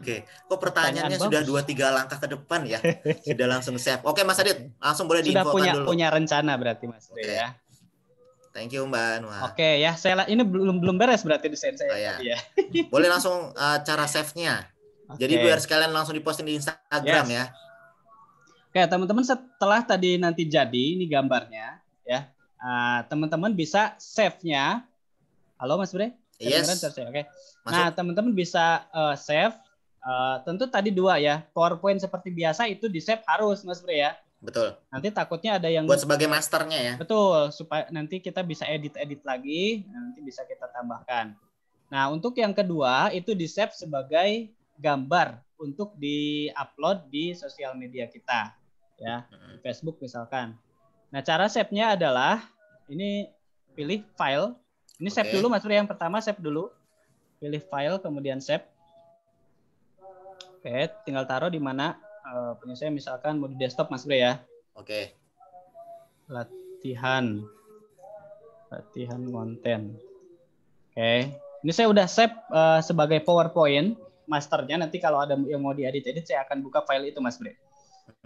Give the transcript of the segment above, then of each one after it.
Oke, kok pertanyaannya Tanyaan sudah dua tiga langkah ke depan ya? sudah langsung save. Oke, Mas Adit, langsung boleh diinfokan punya, Sudah punya rencana berarti Mas Oke. Okay. ya. Thank you Mbak Anwar. Oke okay, ya, saya ini belum belum beres berarti desain saya. Oh, iya. ya. ya. boleh langsung uh, cara save-nya. Okay. Jadi biar sekalian langsung diposting di Instagram yes. ya. Oke, teman-teman setelah tadi nanti jadi ini gambarnya ya. Uh, teman-teman bisa save-nya. Halo Mas Bre? Yes. Oke. Okay. Nah, teman-teman bisa uh, save Uh, tentu tadi dua ya PowerPoint seperti biasa itu di save harus Mas Bre ya. Betul. Nanti takutnya ada yang buat sebagai masternya ya. Betul, supaya nanti kita bisa edit-edit lagi, nanti bisa kita tambahkan. Nah, untuk yang kedua itu di save sebagai gambar untuk di-upload di sosial media kita ya, mm-hmm. di Facebook misalkan. Nah, cara save-nya adalah ini pilih file. Ini okay. save dulu Mas Bre yang pertama save dulu. Pilih file kemudian save. Oke, tinggal taruh di mana uh, punya saya misalkan mau di desktop Mas Bro ya. Oke. Latihan. Latihan konten. Oke. Ini saya udah save uh, sebagai PowerPoint masternya. Nanti kalau ada yang mau diedit-edit saya akan buka file itu Mas Bro. Oke,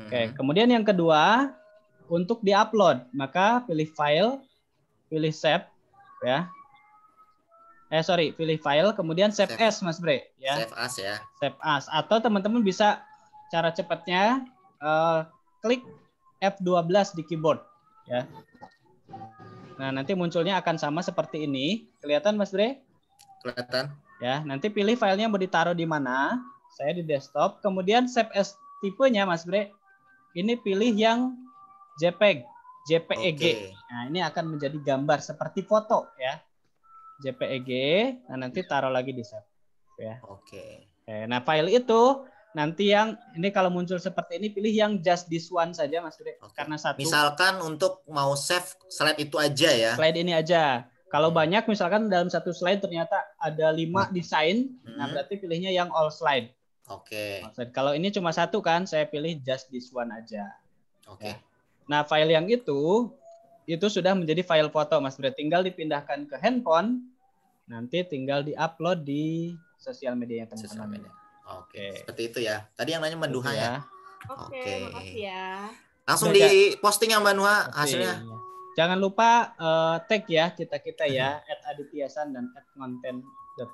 okay. Mm-hmm. kemudian yang kedua untuk diupload, maka pilih file, pilih save ya eh sorry pilih file kemudian save, save as mas Bre ya save as ya save as atau teman-teman bisa cara cepatnya uh, klik F12 di keyboard ya nah nanti munculnya akan sama seperti ini kelihatan mas Bre kelihatan ya nanti pilih filenya mau ditaruh di mana saya di desktop kemudian save as tipenya mas Bre ini pilih yang JPEG JPEG okay. nah ini akan menjadi gambar seperti foto ya JPEG, nah nanti taruh lagi di save. Ya. Oke. Okay. Nah file itu nanti yang ini kalau muncul seperti ini pilih yang just this one saja Mas Dede. Okay. Karena satu. Misalkan untuk mau save slide itu aja ya. Slide ini aja. Kalau hmm. banyak misalkan dalam satu slide ternyata ada lima hmm. desain, nah, hmm. nah berarti pilihnya yang all slide. Oke. Okay. Kalau ini cuma satu kan, saya pilih just this one aja. Oke. Okay. Ya. Nah file yang itu itu sudah menjadi file foto Mas Bre. Tinggal dipindahkan ke handphone. Nanti tinggal diupload di sosial media medianya teman-teman. Media. Oke, seperti itu ya. Tadi yang nanya Menduha gitu ya. ya. Oke, okay. makasih ya. Langsung Udah, di posting yang iya. hasilnya. Jangan lupa uh, tag ya kita-kita ya mhm. at adityasan dan at konten.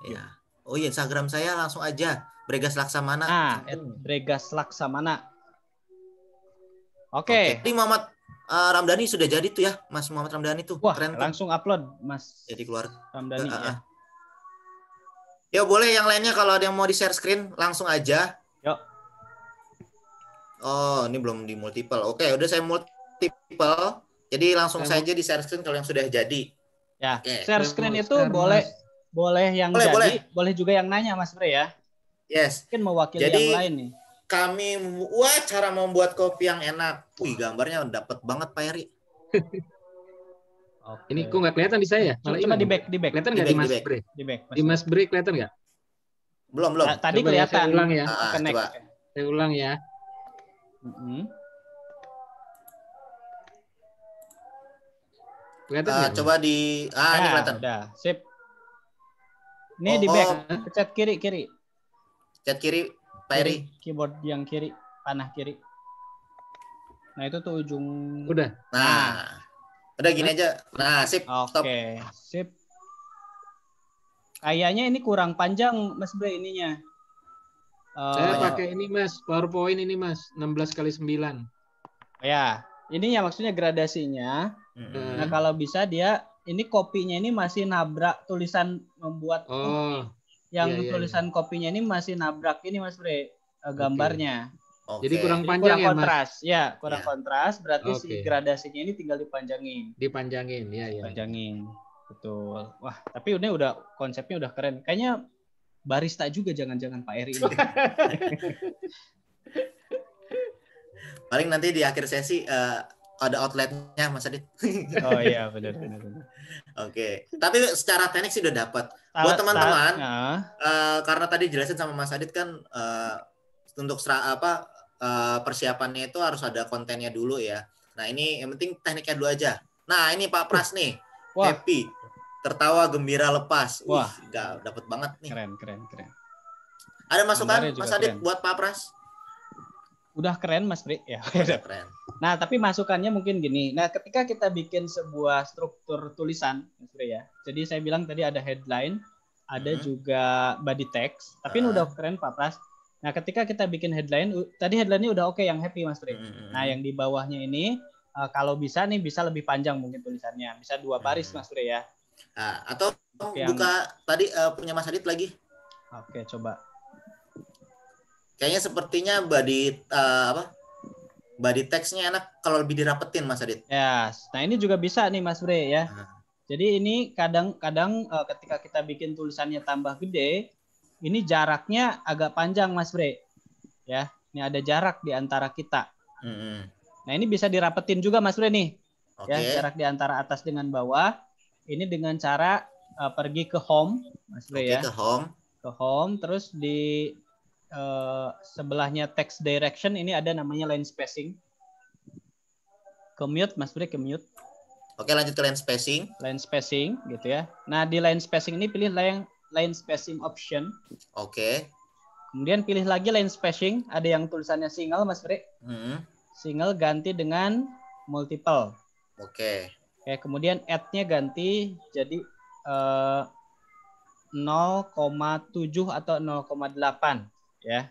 Ya. Oh iya, Instagram saya langsung aja Bregas Laksamana. Ah, at Bregas Laksamana. Oke. Okay. Okay. Muhammad uh, Ramdhani sudah jadi tuh ya, Mas Muhammad Ramdhani tuh. Wah, keren. Tuh. Langsung upload, Mas. Jadi keluar. Ramdhani uh, uh, ya. boleh yang lainnya kalau ada yang mau di share screen langsung aja. Yuk. Oh, ini belum di multiple. Oke, udah saya multiple. Jadi langsung saya saja di share screen kalau yang sudah jadi. Ya, Oke. share screen itu share boleh mas. boleh yang boleh, jadi, boleh. boleh juga yang nanya Mas Bre ya. Yes. Mungkin mewakili jadi, yang lain nih kami wah cara membuat kopi yang enak. Wih, gambarnya dapat banget Pak Eri. Okay. Ini kok nggak kelihatan di saya? ya? Cuma ini. di back, di back. Kelihatan nggak di, Mas Bre? Di back. Mas di Mas Bre kelihatan nggak? Belum, belum. Nah, tadi coba kelihatan. Saya ulang ya. Ah, Connect. Coba. Saya ulang ya. Mm-hmm. Kelihatan uh, coba di ah nah, ini kelihatan. Udah, sip. Ini oh, di back, oh. pencet kiri kiri. Cat kiri Pak Eri. Keyboard yang kiri, panah kiri. Nah itu tuh ujung. Udah. Nah, udah gini aja. Nah, sip. Oke, okay. sip. Kayaknya ini kurang panjang, Mas Bre, ininya. Uh, pakai ini, Mas. PowerPoint ini, Mas. 16 kali 9. Ya, ini ya maksudnya gradasinya. Hmm. Nah, kalau bisa dia ini kopinya ini masih nabrak tulisan membuat oh. Kopi yang yeah, iya, iya. tulisan yeah. kopinya ini masih nabrak ini Mas Bre eh, gambarnya. Okay. Okay. Jadi kurang panjang Jadi kurang ya, kontras. Mas. Ya, kurang yeah. kontras berarti okay. si gradasinya ini tinggal dipanjangin. Dipanjangin, ya ya. Dipanjangin. Betul. Wah, tapi udah udah konsepnya udah keren. Kayaknya barista juga jangan-jangan Pak Eri ini. Paling nanti di akhir sesi uh, ada outletnya Mas Adit. oh iya benar benar. Oke, okay. tapi secara teknik sih udah dapat. Buat teman-teman uh, karena tadi jelasin sama Mas Adit kan uh, untuk sera, apa uh, persiapannya itu harus ada kontennya dulu ya. Nah, ini yang penting tekniknya dulu aja. Nah, ini Pak Pras nih. Wah. Happy. Tertawa gembira lepas. Wah, uh, dapat banget nih. Keren, keren, keren. Ada masukan Mas Adit keren. buat Pak Pras? udah keren Mas Pri ya. Udah keren. Nah, tapi masukannya mungkin gini. Nah, ketika kita bikin sebuah struktur tulisan Mas Pri ya. Jadi saya bilang tadi ada headline, ada hmm. juga body text, tapi uh. ini ah. udah keren Pak Pras. Nah, ketika kita bikin headline, tadi headline-nya udah oke okay, yang happy Mas Pri. Hmm. Nah, yang di bawahnya ini uh, kalau bisa nih bisa lebih panjang mungkin tulisannya. Bisa dua mm-hmm. baris hmm. Mas Pri ya. Uh, atau yang... buka tadi uh, punya Mas Adit lagi. Oke, coba. Kayaknya sepertinya body uh, apa? Body teksnya enak kalau lebih dirapetin Mas Adit. Ya, yes. nah ini juga bisa nih Mas Bre ya. Nah. Jadi ini kadang-kadang uh, eh, ketika kita bikin tulisannya tambah gede, ini jaraknya agak panjang Mas Bre. Ya, ini ada jarak di antara kita. -hmm. Nah ini bisa dirapetin juga Mas Bre nih. Okay. Ya, jarak di antara atas dengan bawah. Ini dengan cara uh, pergi ke home, Mas Bre okay, ya. Ke home. Ke home, terus di uh, sebelahnya text direction ini ada namanya line spacing. Commute, Mas Bre, commute. Oke, lanjut ke line spacing. Line spacing, gitu ya. Nah, di line spacing ini pilih line, line spacing option. Oke. Kemudian pilih lagi line spacing. Ada yang tulisannya single, Mas Bri. Hmm. Single ganti dengan multiple. Oke. Oke, kemudian add-nya ganti jadi eh, uh, 0,7 atau 0,8 ya.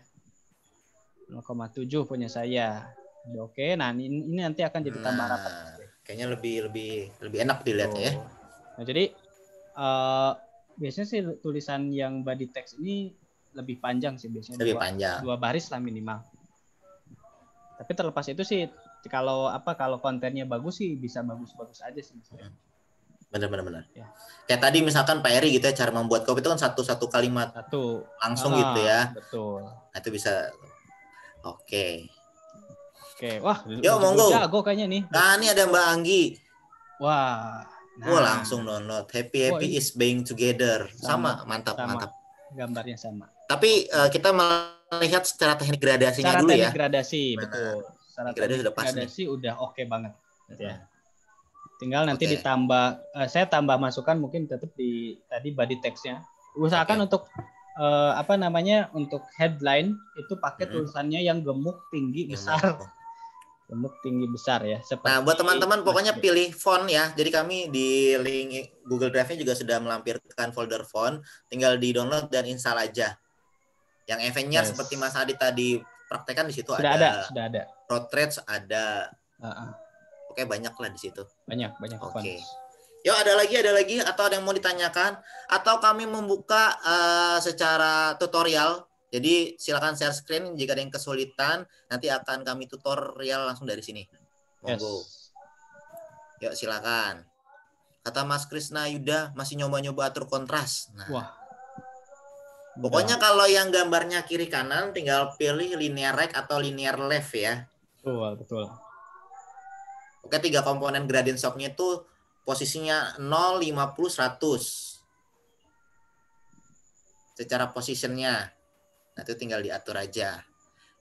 0,7 punya saya. Oke, nah ini, ini nanti akan jadi tambah nah, rapat. Kayaknya lebih lebih lebih enak dilihatnya ya. Nah, jadi uh, biasanya sih tulisan yang body text ini lebih panjang sih biasanya. Lebih dua, panjang. Dua baris lah minimal. Tapi terlepas itu sih kalau apa kalau kontennya bagus sih bisa bagus-bagus aja sih. Hmm. Benar-benar benar. Ya. Kayak tadi misalkan Pak Eri gitu ya cara membuat kopi itu kan satu-satu kalimat satu langsung ah, gitu ya. Betul. Nah, itu bisa Oke. Okay. Oke, okay. wah. Yo monggo. Jago kayaknya nih. Nah, ini ada Mbak Anggi. Wah. Oh, nah. Wah, langsung download. Happy happy oh, is being together. Sama, sama mantap sama. mantap. Gambarnya sama. Tapi uh, kita melihat secara teknik gradasinya secara dulu ya. teknik ya. Gradasi, betul. Secara teknik gradasi, betul. Secara teknik gradasi udah Gradasi udah oke okay banget. Ya. Tinggal nanti okay. ditambah uh, saya tambah masukan mungkin tetap di tadi body textnya Usahakan okay. untuk uh, apa namanya untuk headline itu pakai hmm. tulisannya yang gemuk tinggi besar gemuk tinggi besar ya seperti nah buat teman-teman pokoknya pilih font ya jadi kami di link Google Drive-nya juga sudah melampirkan folder font tinggal di download dan install aja yang eventnya yes. seperti Mas Adi tadi praktekkan di situ sudah ada, ada sudah ada portraits ada uh -uh. Oke, banyak lah di situ. Banyak, banyak. Oke. Okay. Yo, ada lagi, ada lagi, atau ada yang mau ditanyakan? Atau kami membuka uh, secara tutorial. Jadi silakan share screen jika ada yang kesulitan, nanti akan kami tutorial langsung dari sini. Monggo. Yes. Yuk, silakan. Kata Mas Krisna Yuda masih nyoba-nyoba atur kontras. Nah. Wah. Pokoknya nah. kalau yang gambarnya kiri kanan tinggal pilih linear right atau linear left ya. Betul, betul. Oke, tiga komponen gradient shocknya itu posisinya 0, 50, 100. Secara posisinya Nah, itu tinggal diatur aja.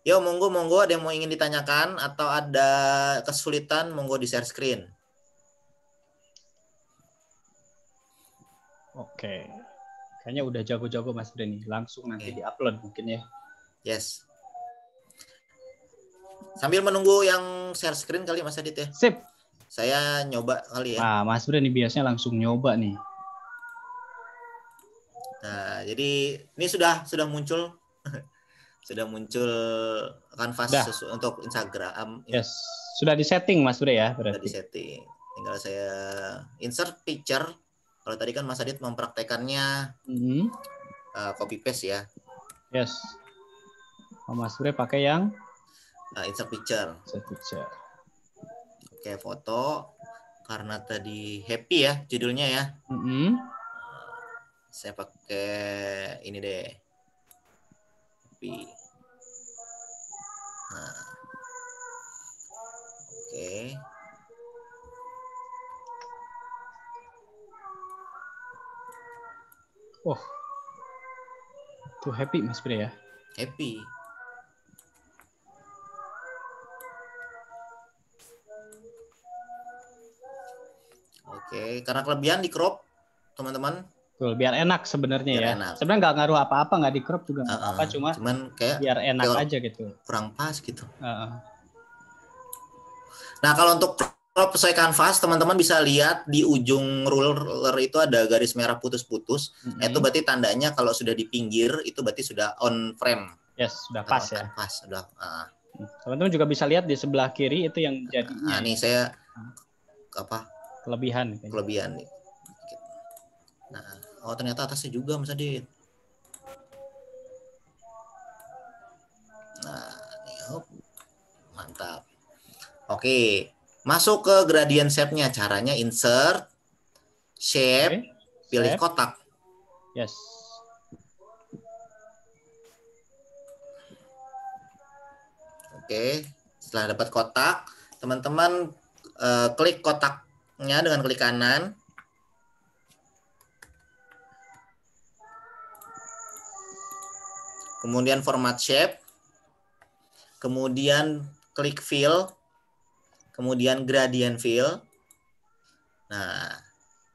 Yo, monggo, monggo ada yang mau ingin ditanyakan atau ada kesulitan, monggo di share screen. Oke, kayaknya udah jago-jago Mas Breni. Langsung nanti di upload mungkin ya. Yes. Sambil menunggu yang share screen kali Mas Adit ya. Sip. Saya nyoba kali ya. Nah, Mas Bro nih biasanya langsung nyoba nih. Nah, jadi ini sudah sudah muncul sudah muncul kanvas untuk Instagram. Yes, sudah di setting Mas Bro ya berarti. Sudah di setting. Tinggal saya insert picture. Kalau tadi kan Mas Adit mempraktekannya mm -hmm. uh, copy paste ya. Yes. Mas Bre pakai yang uh, insert picture. Insert picture. Oke, okay, foto. Karena tadi happy ya judulnya ya. Mm -hmm. Saya pakai ini deh. Happy. Nah. Oke. Okay. Oh. Tuh happy Mas Bre ya. Happy. Oke, karena kelebihan di crop, teman-teman. Betul, biar enak sebenarnya ya. Sebenarnya nggak ngaruh apa-apa, nggak di crop juga uh, uh, apa cuma cuman kayak biar enak kayak aja gitu. Kurang pas gitu. Uh, uh. Nah, kalau untuk crop sesuai kanvas, teman-teman bisa lihat di ujung ruler itu ada garis merah putus-putus. Mm -hmm. Itu berarti tandanya kalau sudah di pinggir itu berarti sudah on frame. Yes, sudah pas ya. Pas, sudah. teman Teman-teman juga bisa lihat di sebelah kiri itu yang jadi. Nah, ini saya apa kelebihan kayaknya. kelebihan nih nah oh ternyata atasnya juga mas Adi nah nih, hop. mantap oke masuk ke gradient shape-nya caranya insert shape okay. pilih shape. kotak yes Oke, setelah dapat kotak, teman-teman uh, klik kotak ya dengan klik kanan. Kemudian format shape. Kemudian klik fill. Kemudian gradient fill. Nah,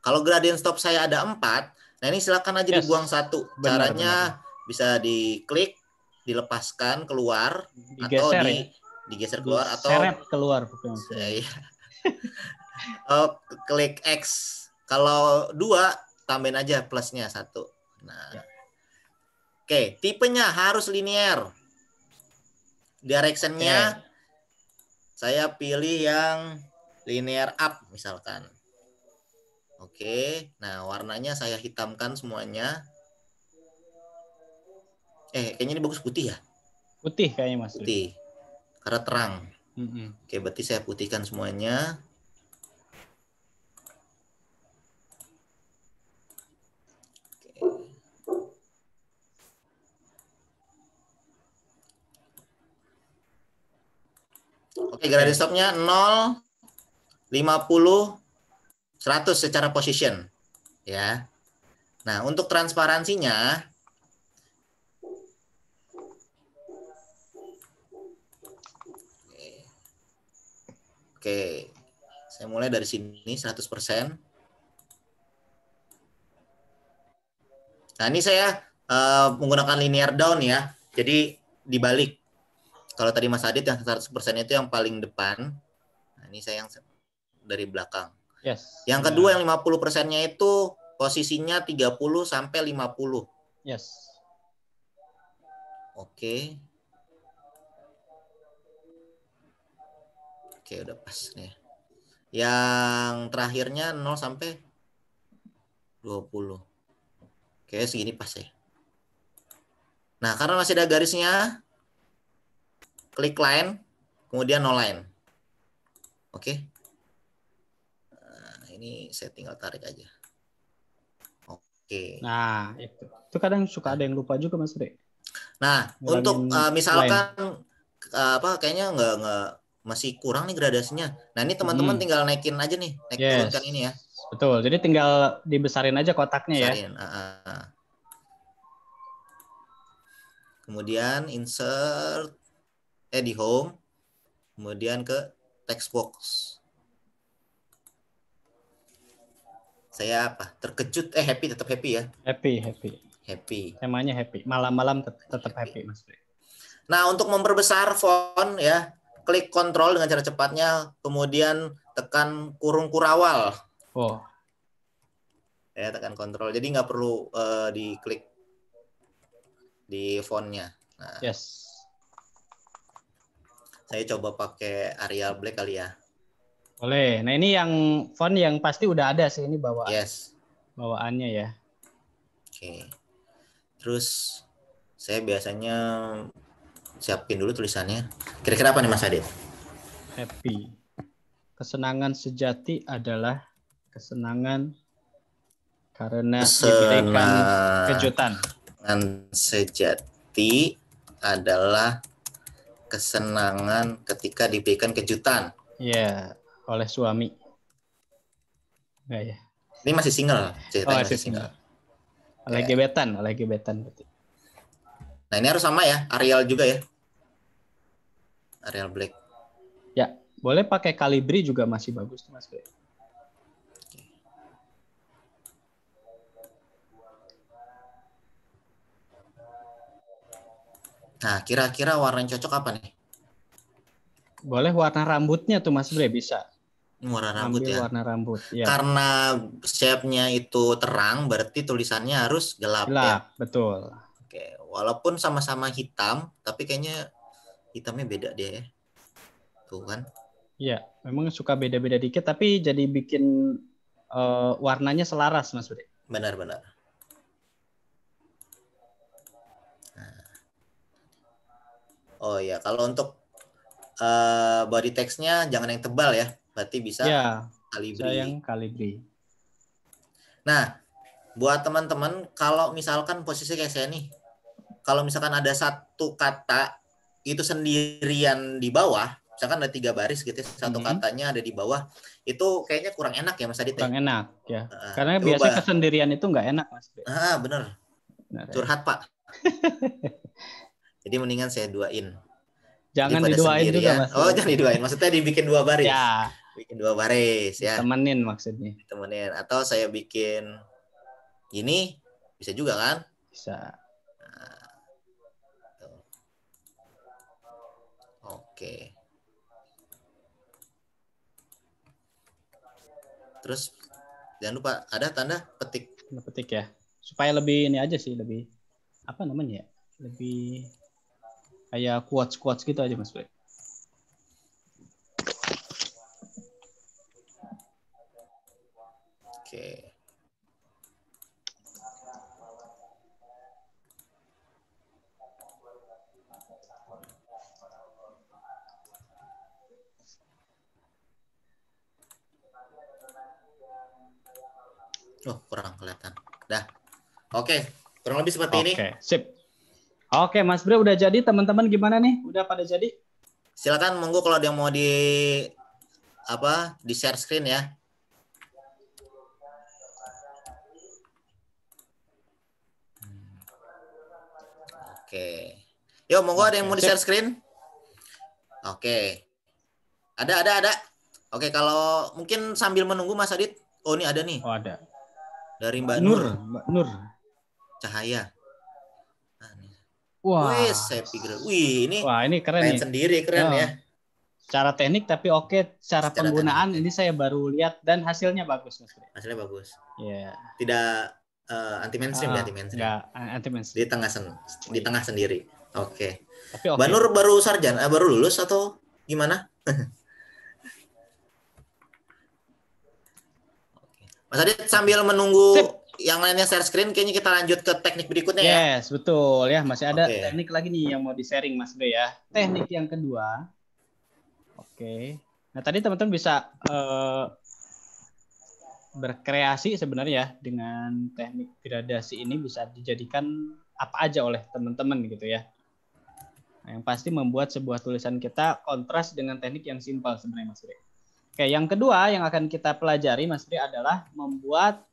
kalau gradient stop saya ada empat, nah ini silakan aja yes. dibuang satu. Benar, Caranya benar. bisa diklik, dilepaskan keluar digeser, atau di ya? digeser keluar atau seret keluar. Oh, klik X. Kalau dua, tambahin aja plusnya satu. Nah, ya. oke, okay. tipenya harus linear. Directionnya okay. saya pilih yang linear up misalkan. Oke, okay. nah warnanya saya hitamkan semuanya. Eh, kayaknya ini bagus putih ya? Putih kayaknya mas. Putih, karena terang. Mm -hmm. Oke, okay, berarti saya putihkan semuanya. Oke, garis stopnya 0, 50, 100 secara position. Ya. Nah, untuk transparansinya, Oke, saya mulai dari sini 100%. Nah, ini saya uh, menggunakan linear down ya. Jadi dibalik kalau tadi Mas Adit yang 100% itu yang paling depan. Nah, ini saya yang dari belakang. Yes. Yang iya. kedua yang 50 nya itu posisinya 30 sampai 50. Yes. Oke. Oke, udah pas nih. Yang terakhirnya 0 sampai 20. Oke, segini pas ya. Nah, karena masih ada garisnya, klik line, kemudian no line. Oke. Nah, ini saya tinggal tarik aja. Oke. Nah, itu. itu kadang suka ada yang lupa juga Mas Re. Nah, untuk uh, misalkan uh, apa kayaknya nggak nggak masih kurang nih gradasinya. Nah, ini teman-teman hmm. tinggal naikin aja nih, naik yes. turunkan ini ya. Betul. Jadi tinggal dibesarin aja kotaknya ya. Besarin. ya. Uh, uh. Kemudian insert eh di home, kemudian ke text box. Saya apa? Terkejut eh happy tetap happy ya. Happy, happy. Happy. Temanya happy. Malam-malam tetap, tetap happy. happy, Mas. Nah, untuk memperbesar font ya, klik kontrol dengan cara cepatnya, kemudian tekan kurung kurawal. Oh. Ya, tekan kontrol. Jadi nggak perlu uh, diklik di fontnya. Nah. Yes saya coba pakai Arial Black kali ya. Boleh. Nah ini yang font yang pasti udah ada sih ini bawaan. Yes. Bawaannya ya. Oke. Terus saya biasanya siapin dulu tulisannya. Kira-kira apa nih Mas Adit? Happy. Kesenangan sejati adalah kesenangan karena diberikan kejutan. Kesenangan sejati adalah kesenangan ketika diberikan kejutan. Iya, yeah, oleh suami. Nah, ya. Ini masih single, ceritanya oh, masih single. single. Oleh yeah. gebetan, oleh gebetan Nah, ini harus sama ya, Arial juga ya. Arial Black. Ya, boleh pakai Calibri juga masih bagus Mas Bro. Nah, kira-kira warna yang cocok apa nih? Boleh warna rambutnya tuh Mas Bre bisa. Warna rambut Ambil ya. Warna rambut. Ya. Karena shape-nya itu terang, berarti tulisannya harus gelap. Ya? Gelap, ya? betul. Oke, walaupun sama-sama hitam, tapi kayaknya hitamnya beda dia ya. Tuh kan? Iya, memang suka beda-beda dikit, tapi jadi bikin uh, warnanya selaras, Mas Bre. Benar-benar. Oh ya, kalau untuk uh, body text jangan yang tebal ya. Berarti bisa ya, kalibri. yang kalibri. Nah, buat teman-teman kalau misalkan posisi kayak saya nih, kalau misalkan ada satu kata itu sendirian di bawah, misalkan ada tiga baris gitu, ya, satu mm -hmm. katanya ada di bawah, itu kayaknya kurang enak ya Mas Adit. Ya? Kurang enak ya. Uh, Karena biasanya kesendirian itu nggak enak Mas. Ah bener. bener. Ya. Curhat Pak. Jadi mendingan saya duain. Jangan Daripada diduain juga ya. mas. Oh jangan diduain. Maksudnya dibikin dua baris. Ya. Bikin dua baris ya. Temenin maksudnya. Temenin. Atau saya bikin ini bisa juga kan? Bisa. Nah, Oke. Terus jangan lupa ada tanda petik. Tanda petik ya. Supaya lebih ini aja sih lebih apa namanya ya? Lebih kayak kuat kuat gitu aja mas Bre. Oke. Oh, kurang kelihatan. Dah. Oke, kurang lebih seperti okay. ini. Oke, sip. Oke, Mas Bre udah jadi. Teman-teman gimana nih? Udah pada jadi? Silakan monggo kalau ada yang mau di apa di share screen ya. Oke. Yo, monggo ada yang mau di share screen? Oke. Ada, ada, ada. Oke, kalau mungkin sambil menunggu Mas Adit. Oh, ini ada nih. Oh, ada. Dari Mbak Nur. Nur. Mbak Nur. Cahaya. Wah, Wih, saya pikir, wih ini, Wah, ini keren nih. sendiri keren oh. ya. Cara teknik tapi oke, okay. cara penggunaan teknik. ini ya. saya baru lihat dan hasilnya bagus, Mas. Hasilnya bagus. Iya. Yeah. Tidak uh, eh, anti mainstream uh, ah, ya, anti mainstream. anti mainstream. Di tengah sen di tengah sendiri. Oke. Okay. Tapi okay. Banur baru sarjana, eh, baru lulus atau gimana? Mas Adit sambil menunggu Sip yang lainnya share screen kayaknya kita lanjut ke teknik berikutnya yes, ya. Yes, betul ya. Masih ada okay. teknik lagi nih yang mau di-sharing Mas Bro ya. Teknik yang kedua. Oke. Okay. Nah, tadi teman-teman bisa uh, berkreasi sebenarnya ya dengan teknik gradasi ini bisa dijadikan apa aja oleh teman-teman gitu ya. Nah, yang pasti membuat sebuah tulisan kita kontras dengan teknik yang simpel sebenarnya Mas Bro. Oke, yang kedua yang akan kita pelajari Mas Bri adalah membuat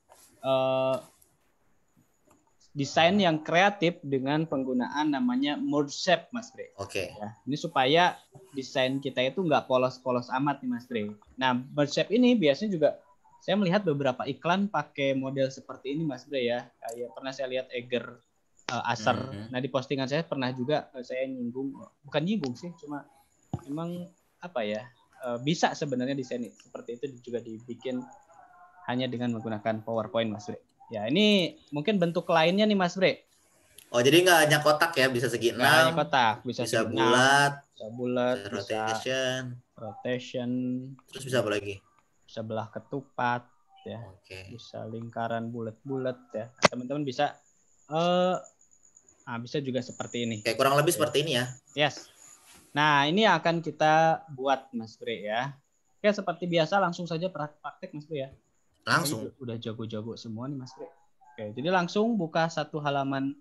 uh, desain yang kreatif dengan penggunaan namanya merge shape, Mas Dre. Oke. Okay. Ya, ini supaya desain kita itu nggak polos-polos amat nih, Mas Dre. Nah, merge shape ini biasanya juga saya melihat beberapa iklan pakai model seperti ini, Mas Dre ya. Kayak pernah saya lihat Eger uh, Acer. Mm -hmm. Nah, di postingan saya pernah juga uh, saya nyinggung, bukan nyinggung sih, cuma emang apa ya? bisa sebenarnya desain seperti itu juga dibikin hanya dengan menggunakan PowerPoint, Mas Bre. Ya, ini mungkin bentuk lainnya nih, Mas Bre. Oh, jadi nggak hanya kotak ya, bisa segi enam. hanya kotak, bisa, bisa segi bulat, bisa bulat, bisa rotation, rotation. Terus bisa apa lagi? Bisa belah ketupat, ya. Okay. Bisa lingkaran bulat-bulat ya. Teman-teman bisa eh uh, nah, bisa juga seperti ini. Oke, kurang lebih seperti ini ya. Yes. Nah, ini akan kita buat Mas Bre ya. Oke, ya, seperti biasa langsung saja praktek Mas Bre ya. Langsung. Udah jago-jago semua nih Mas Kri. Oke, jadi langsung buka satu halaman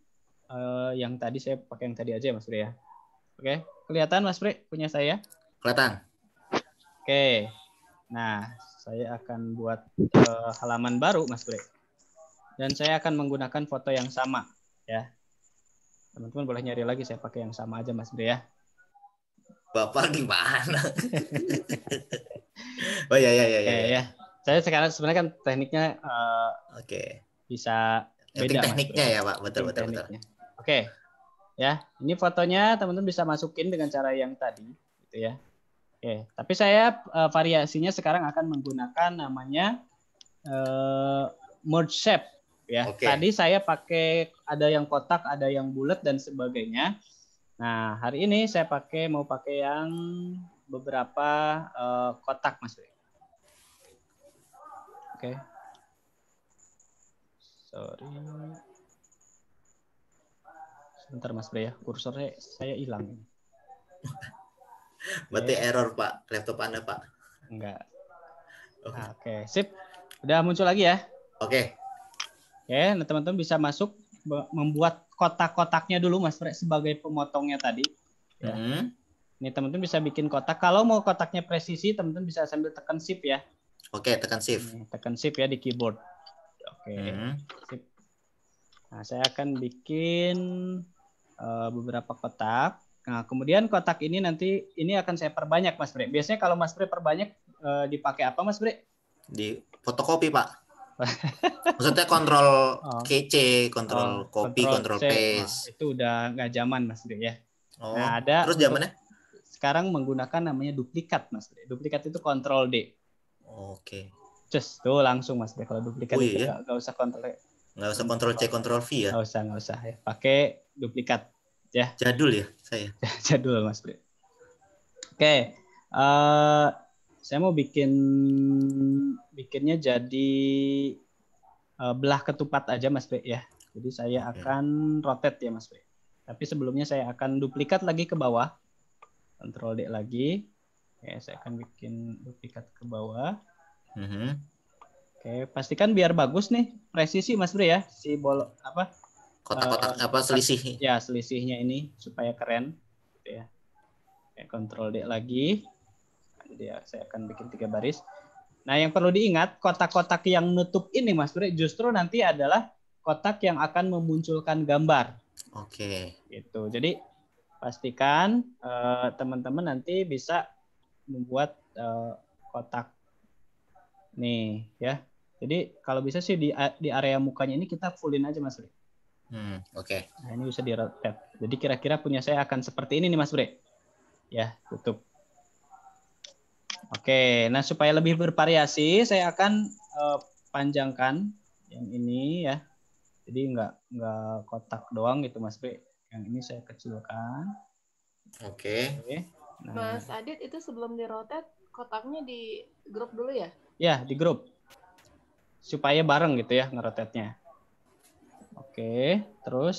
uh, yang tadi saya pakai yang tadi aja ya Mas Kri ya. Oke, kelihatan Mas Pri punya saya? Kelihatan. Oke. Nah, saya akan buat uh, halaman baru Mas Pri. Dan saya akan menggunakan foto yang sama ya. Teman-teman boleh nyari lagi saya pakai yang sama aja Mas Pri ya. Bapak gimana? oh ya ya ya ya. ya. ya saya sekarang sebenarnya kan tekniknya uh, oke okay. bisa beda Nanti tekniknya mas, ya pak betul betul betul oke okay. ya ini fotonya teman-teman bisa masukin dengan cara yang tadi gitu ya oke okay. tapi saya uh, variasinya sekarang akan menggunakan namanya uh, merge shape ya okay. tadi saya pakai ada yang kotak ada yang bulat dan sebagainya nah hari ini saya pakai mau pakai yang beberapa uh, kotak mas Oke. Okay. Sorry. Sebentar Mas Bre ya, kursornya saya hilang. Berarti okay. Iya. error Pak, laptop Anda Pak. Enggak. Oh. Ah, oke, okay. okay. sip. Udah muncul lagi ya? Oke. Okay. Oke, okay, nah teman-teman bisa masuk membuat kotak-kotaknya dulu Mas Bre sebagai pemotongnya tadi. Ya. Hmm. Ini teman-teman bisa bikin kotak. Kalau mau kotaknya presisi, teman-teman bisa sambil tekan shift ya. Oke, okay, tekan shift. Hmm, tekan shift ya di keyboard. Oke. Okay. Hmm. Nah, saya akan bikin uh, beberapa kotak. Nah, kemudian kotak ini nanti ini akan saya perbanyak, Mas Bre. Biasanya kalau Mas Bre perbanyak uh, dipakai apa, Mas Bre? Di fotokopi, Pak. Maksudnya kontrol oh. kece, kontrol oh, copy, kontrol, kontrol paste. Nah, itu udah nggak zaman, Mas Bre ya. Oh. Nah, ada Terus zamannya? Sekarang menggunakan namanya duplikat, Mas Bre. Duplikat itu kontrol D. Oke. Just tuh langsung mas deh kalau duplikat oh, iya? nggak usah kontrol nggak usah kontrol C kontrol V ya nggak usah nggak usah ya pakai duplikat ya jadul ya saya jadul mas Bre. oke uh, saya mau bikin bikinnya jadi uh, belah ketupat aja mas Bre ya jadi saya okay. akan rotate ya mas Bre tapi sebelumnya saya akan duplikat lagi ke bawah kontrol D lagi ya saya akan bikin duplikat ke bawah Mm -hmm. Oke, pastikan biar bagus nih presisi Mas Bro ya si bol apa kotak-kotak uh, apa selisih. Ya, selisihnya ini supaya keren gitu ya. Oke, kontrol D lagi. Jadi ya, saya akan bikin tiga baris. Nah, yang perlu diingat kotak-kotak yang nutup ini Mas Bro justru nanti adalah kotak yang akan memunculkan gambar. Oke. Okay. Gitu. Jadi pastikan eh, teman-teman uh, nanti bisa membuat uh, kotak Nih, ya. Jadi kalau bisa sih di di area mukanya ini kita fullin aja Mas Bre. Hmm, oke. Okay. Nah, ini bisa di rotate. Jadi kira-kira punya saya akan seperti ini nih Mas Bre. Ya, tutup. Oke, nah supaya lebih bervariasi saya akan uh, panjangkan yang ini ya. Jadi enggak enggak kotak doang gitu Mas Bre. Yang ini saya kecilkan. Oke. Okay. Nah. Mas Adit itu sebelum di rotate kotaknya di grup dulu ya? Ya, di grup. Supaya bareng gitu ya ngerotetnya. Oke, terus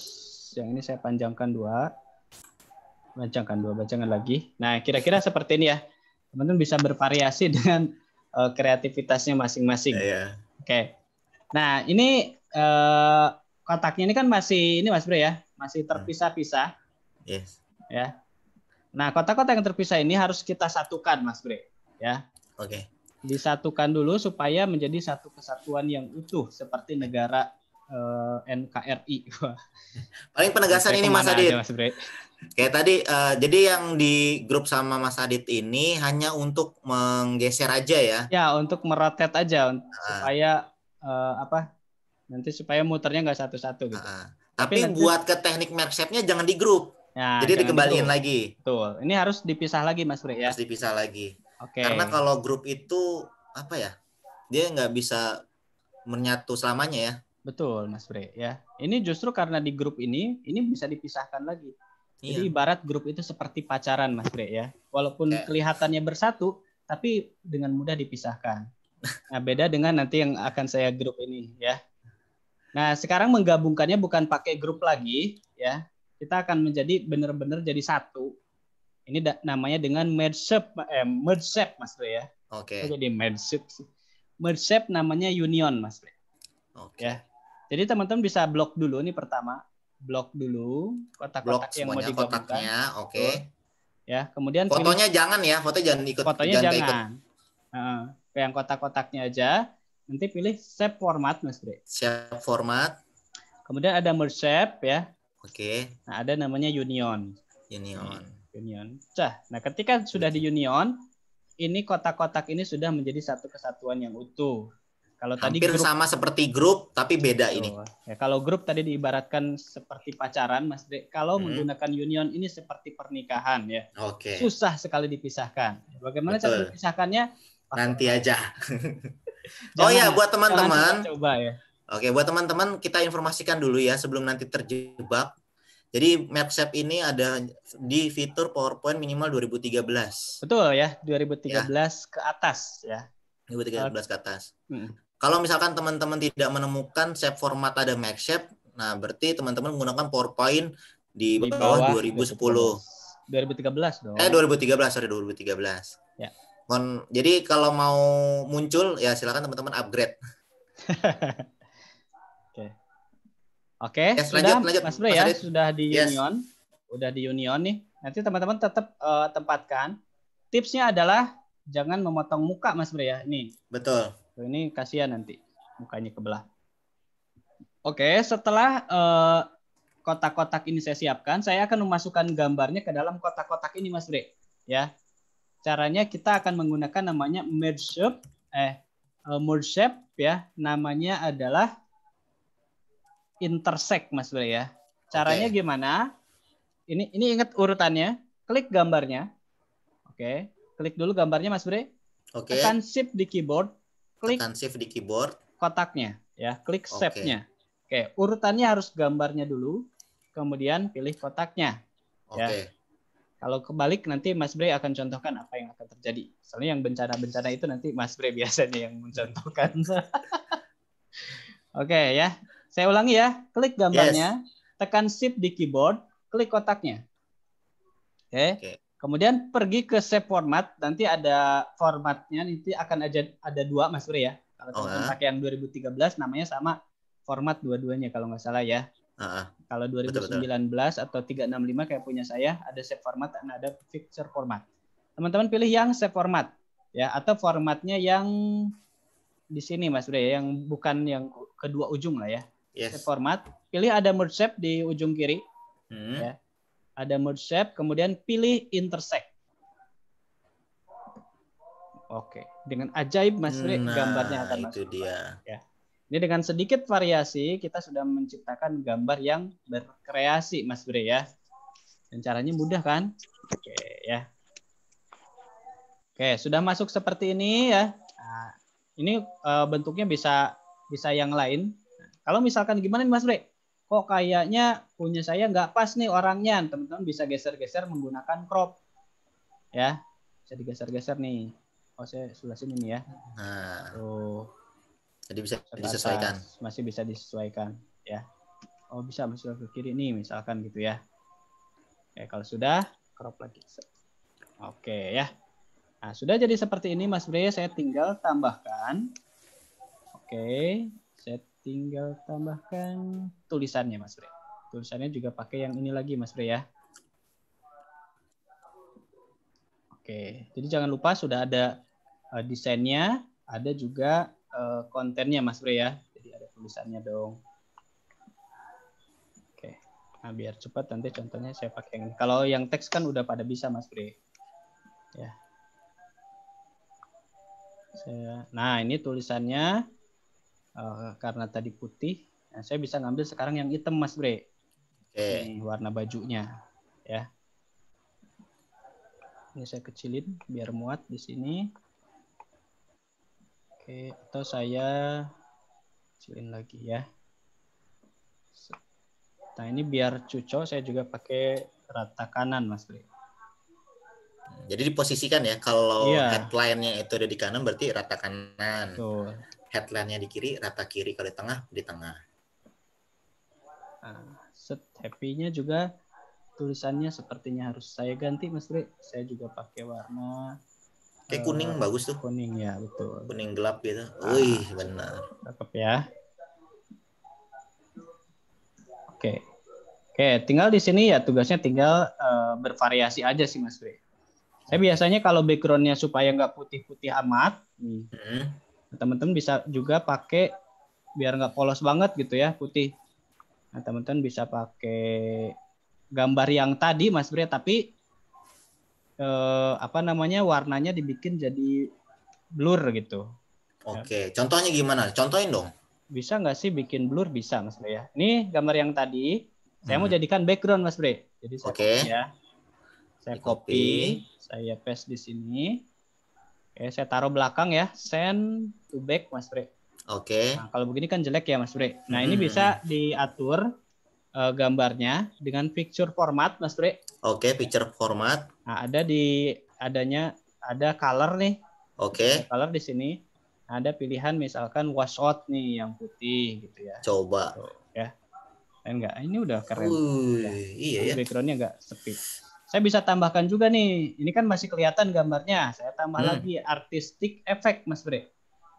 yang ini saya panjangkan dua. Panjangkan dua, panjangkan lagi. Nah, kira-kira seperti ini ya. Teman-teman bisa bervariasi dengan uh, kreativitasnya masing-masing. Yeah, yeah. Oke. Nah, ini uh, kotaknya ini kan masih ini Mas Bro ya, masih terpisah-pisah. Yes. Ya. Nah, kotak-kotak yang terpisah ini harus kita satukan Mas Bre, ya. Oke. Okay disatukan dulu supaya menjadi satu kesatuan yang utuh seperti negara uh, eh, NKRI. Paling penegasan ini Mas Adit. Mas Kayak tadi uh, jadi yang di grup sama Mas Adit ini hanya untuk menggeser aja ya. Ya, untuk merotet aja uh. supaya uh, apa? Nanti supaya muternya nggak satu-satu gitu. Uh. Tapi, Tapi nanti... buat ke teknik merge-nya jangan di grup. Ya, jadi dikembaliin lagi. Betul. Ini harus dipisah lagi Mas Bre ya. Harus dipisah lagi. Okay. Karena kalau grup itu apa ya? Dia nggak bisa menyatu selamanya ya. Betul, Mas Bre. Ya, ini justru karena di grup ini, ini bisa dipisahkan lagi. Iya. Jadi ibarat grup itu seperti pacaran, Mas Bre ya. Walaupun eh. kelihatannya bersatu, tapi dengan mudah dipisahkan. Nah, beda dengan nanti yang akan saya grup ini, ya. Nah, sekarang menggabungkannya bukan pakai grup lagi, ya. Kita akan menjadi benar-benar jadi satu ini da- namanya dengan Medsep, eh, Medsep Mas Re ya. Oke. Okay. Jadi Medsep. Medsep namanya Union Mas Re. Oke. Okay. Ya. Jadi teman-teman bisa blok dulu ini pertama, blok dulu kotak-kotak yang mau digabungkan. Kotaknya, oke. Okay. Ya, kemudian fotonya pilih, jangan ya, foto jangan ikut. Fotonya jangan. jangan. Ikut. Uh, yang kotak-kotaknya aja. Nanti pilih shape format, Mas Bre. Shape format. Kemudian ada merge ya. Oke. Okay. Nah, ada namanya union. Union. Union. Cah. Nah, ketika sudah di Union, ini kotak-kotak ini sudah menjadi satu kesatuan yang utuh. Kalau Hampir grup, sama seperti grup, tapi beda ini. Ya, kalau grup tadi diibaratkan seperti pacaran, Mas De. Kalau hmm. menggunakan union ini seperti pernikahan ya. Oke. Okay. Susah sekali dipisahkan. Bagaimana Betul. cara dipisahkannya? Nanti aja. Oh iya, jangan, oh ya, buat teman-teman. Coba ya. Oke, buat teman-teman kita informasikan dulu ya sebelum nanti terjebak jadi Merksep ini ada di fitur PowerPoint minimal 2013. Betul ya, 2013 ya. ke atas ya. 2013 ke atas. Hmm. Kalau misalkan teman-teman tidak menemukan shape format ada Merksep, nah berarti teman-teman menggunakan PowerPoint di, di bawah, bawah 2010. 2013 dong. Eh 2013, sorry 2013. Ya. Jadi kalau mau muncul ya silakan teman-teman upgrade. Oke, yes, sudah lanjut, Mas Bro ya, Mas sudah di yes. Union, sudah di Union nih. Nanti teman-teman tetap uh, eh, tempatkan. Tipsnya adalah jangan memotong muka Mas Bro ya, ini. Betul. Ini kasihan nanti mukanya kebelah. Oke, setelah kotak eh, kotak-kotak ini saya siapkan, saya akan memasukkan gambarnya ke dalam kotak-kotak ini Mas Bro. Ya. Caranya kita akan menggunakan namanya merge shape eh, eh merge shape ya. Namanya adalah intersect Mas bro ya. Caranya okay. gimana? Ini ini ingat urutannya. Klik gambarnya. Oke, okay. klik dulu gambarnya Mas bro Oke. Okay. Tekan shift di keyboard. Klik Tekan shift di keyboard. Kotaknya ya, klik okay. nya Oke, okay. urutannya harus gambarnya dulu, kemudian pilih kotaknya. Ya. Oke. Okay. Ya. Kalau kebalik nanti Mas Bre akan contohkan apa yang akan terjadi. Soalnya yang bencana-bencana itu nanti Mas Bre biasanya yang mencontohkan. Oke okay, ya, saya ulangi ya, klik gambarnya, yes. tekan shift di keyboard, klik kotaknya. Oke. Okay. Okay. Kemudian pergi ke Save format, nanti ada formatnya, nanti akan ada ada dua Mas Uri ya. Kalau oh, uh. pakai yang 2013 namanya sama format dua-duanya kalau nggak salah ya. Uh, Kalau 2019 betul, betul. atau 365 kayak punya saya, ada Save format dan ada picture format. Teman-teman pilih yang Save format ya atau formatnya yang di sini Mas Uri ya, yang bukan yang kedua ujung lah ya yes. save format. Pilih ada merge shape di ujung kiri. Hmm. Ya. Ada merge shape, kemudian pilih intersect. Oke, dengan ajaib Mas Rik nah, gambarnya akan masuk. Itu dia. Ya. Ini dengan sedikit variasi kita sudah menciptakan gambar yang berkreasi Mas Bre ya. Dan caranya mudah kan? Oke ya. Oke, sudah masuk seperti ini ya. Nah, ini uh, bentuknya bisa bisa yang lain kalau misalkan gimana nih Mas Bre? Kok kayaknya punya saya nggak pas nih orangnya. Teman-teman bisa geser-geser menggunakan crop. Ya, bisa digeser-geser nih. Oh, saya sebelah sini nih ya. Nah. Tuh. Jadi bisa Terbatas. disesuaikan. masih bisa disesuaikan ya. Oh, bisa masuk ke kiri nih misalkan gitu ya. Oke, kalau sudah crop lagi. Oke ya. Nah, sudah jadi seperti ini Mas Bre, saya tinggal tambahkan. Oke, tinggal tambahkan tulisannya Mas Bre. Tulisannya juga pakai yang ini lagi Mas Bre ya. Oke, jadi jangan lupa sudah ada uh, desainnya, ada juga uh, kontennya Mas Bre ya. Jadi ada tulisannya dong. Oke, nah biar cepat nanti contohnya saya pakai yang ini. Kalau yang teks kan udah pada bisa Mas Bre. Ya. Saya, nah ini tulisannya uh, karena tadi putih, nah, saya bisa ngambil sekarang yang hitam Mas Bre. Okay. warna bajunya, ya. Ini saya kecilin biar muat di sini. Oke, atau saya kecilin lagi ya. Nah ini biar cuco saya juga pakai rata kanan Mas Bre. Jadi diposisikan ya kalau iya. headline-nya itu ada di kanan berarti rata kanan. Betul headline-nya di kiri, rata kiri. Kalau di tengah, di tengah. Ah, set happy-nya juga tulisannya sepertinya harus saya ganti, Mas Tri. Saya juga pakai warna kayak kuning eh, bagus tuh. Kuning ya, betul. Kuning gelap gitu. Ah, Wih, benar. Cakep ya. Oke. Oke, tinggal di sini ya tugasnya tinggal uh, bervariasi aja sih Mas Tri. Saya biasanya kalau backgroundnya supaya nggak putih-putih amat, hmm. Nah, teman-teman bisa juga pakai biar nggak polos banget gitu ya putih. Nah, teman-teman bisa pakai gambar yang tadi Mas Bre tapi eh, apa namanya warnanya dibikin jadi blur gitu. Oke, ya. contohnya gimana? Contohin dong. Bisa nggak sih bikin blur? Bisa, Mas Bre ya. Ini gambar yang tadi. Saya mau hmm. jadikan background, Mas Bre. Jadi saya okay. ya. Saya copy, saya paste di sini. Oke, eh, saya taruh belakang ya. Send to back, Mas Bre. Oke. Okay. Nah, kalau begini kan jelek ya, Mas Bre. Nah, ini hmm. bisa diatur uh, gambarnya dengan picture format, Mas Bre. Oke, okay, picture format. Nah, ada di adanya ada color nih. Oke. Okay. color di sini. ada pilihan misalkan washout nih yang putih gitu ya. Coba. Gitu, ya. Dan enggak, ini udah keren. Uy, ya. iya ya. Backgroundnya agak sepi. Saya bisa tambahkan juga nih, ini kan masih kelihatan gambarnya. Saya tambah hmm. lagi artistik efek, Mas Bre.